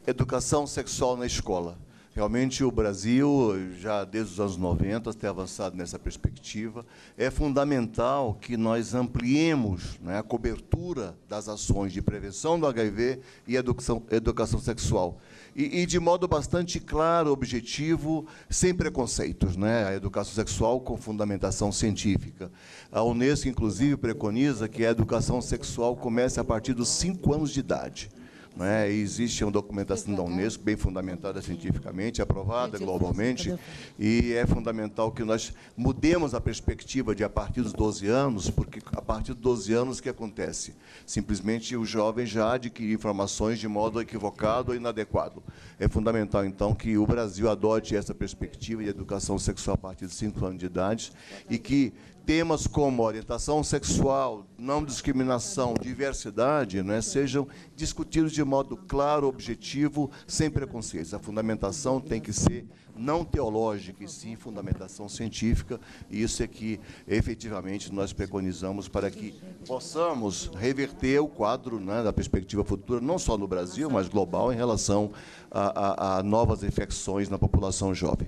Educação sexual na escola. Realmente, o Brasil, já desde os anos 90, tem avançado nessa perspectiva. É fundamental que nós ampliemos né, a cobertura das ações de prevenção do HIV e educação, educação sexual. E, e, de modo bastante claro, objetivo, sem preconceitos, né? a educação sexual com fundamentação científica. A Unesco, inclusive, preconiza que a educação sexual comece a partir dos 5 anos de idade. Né? Existe uma documentação da Unesco, bem fundamentada cientificamente, aprovada globalmente, e é fundamental que nós mudemos a perspectiva de a partir dos 12 anos, porque a partir dos 12 anos o que acontece? Simplesmente o jovem já adquire informações de modo equivocado ou inadequado. É fundamental, então, que o Brasil adote essa perspectiva de educação sexual a partir dos 5 anos de idade e que temas como orientação sexual, não discriminação, diversidade, né, sejam discutidos de modo claro, objetivo, sem preconceitos. A fundamentação tem que ser não teológica, e sim fundamentação científica, e isso é que efetivamente nós preconizamos para que possamos reverter o quadro né, da perspectiva futura, não só no Brasil, mas global, em relação a, a, a novas infecções na população jovem.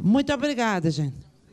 Muito obrigada, gente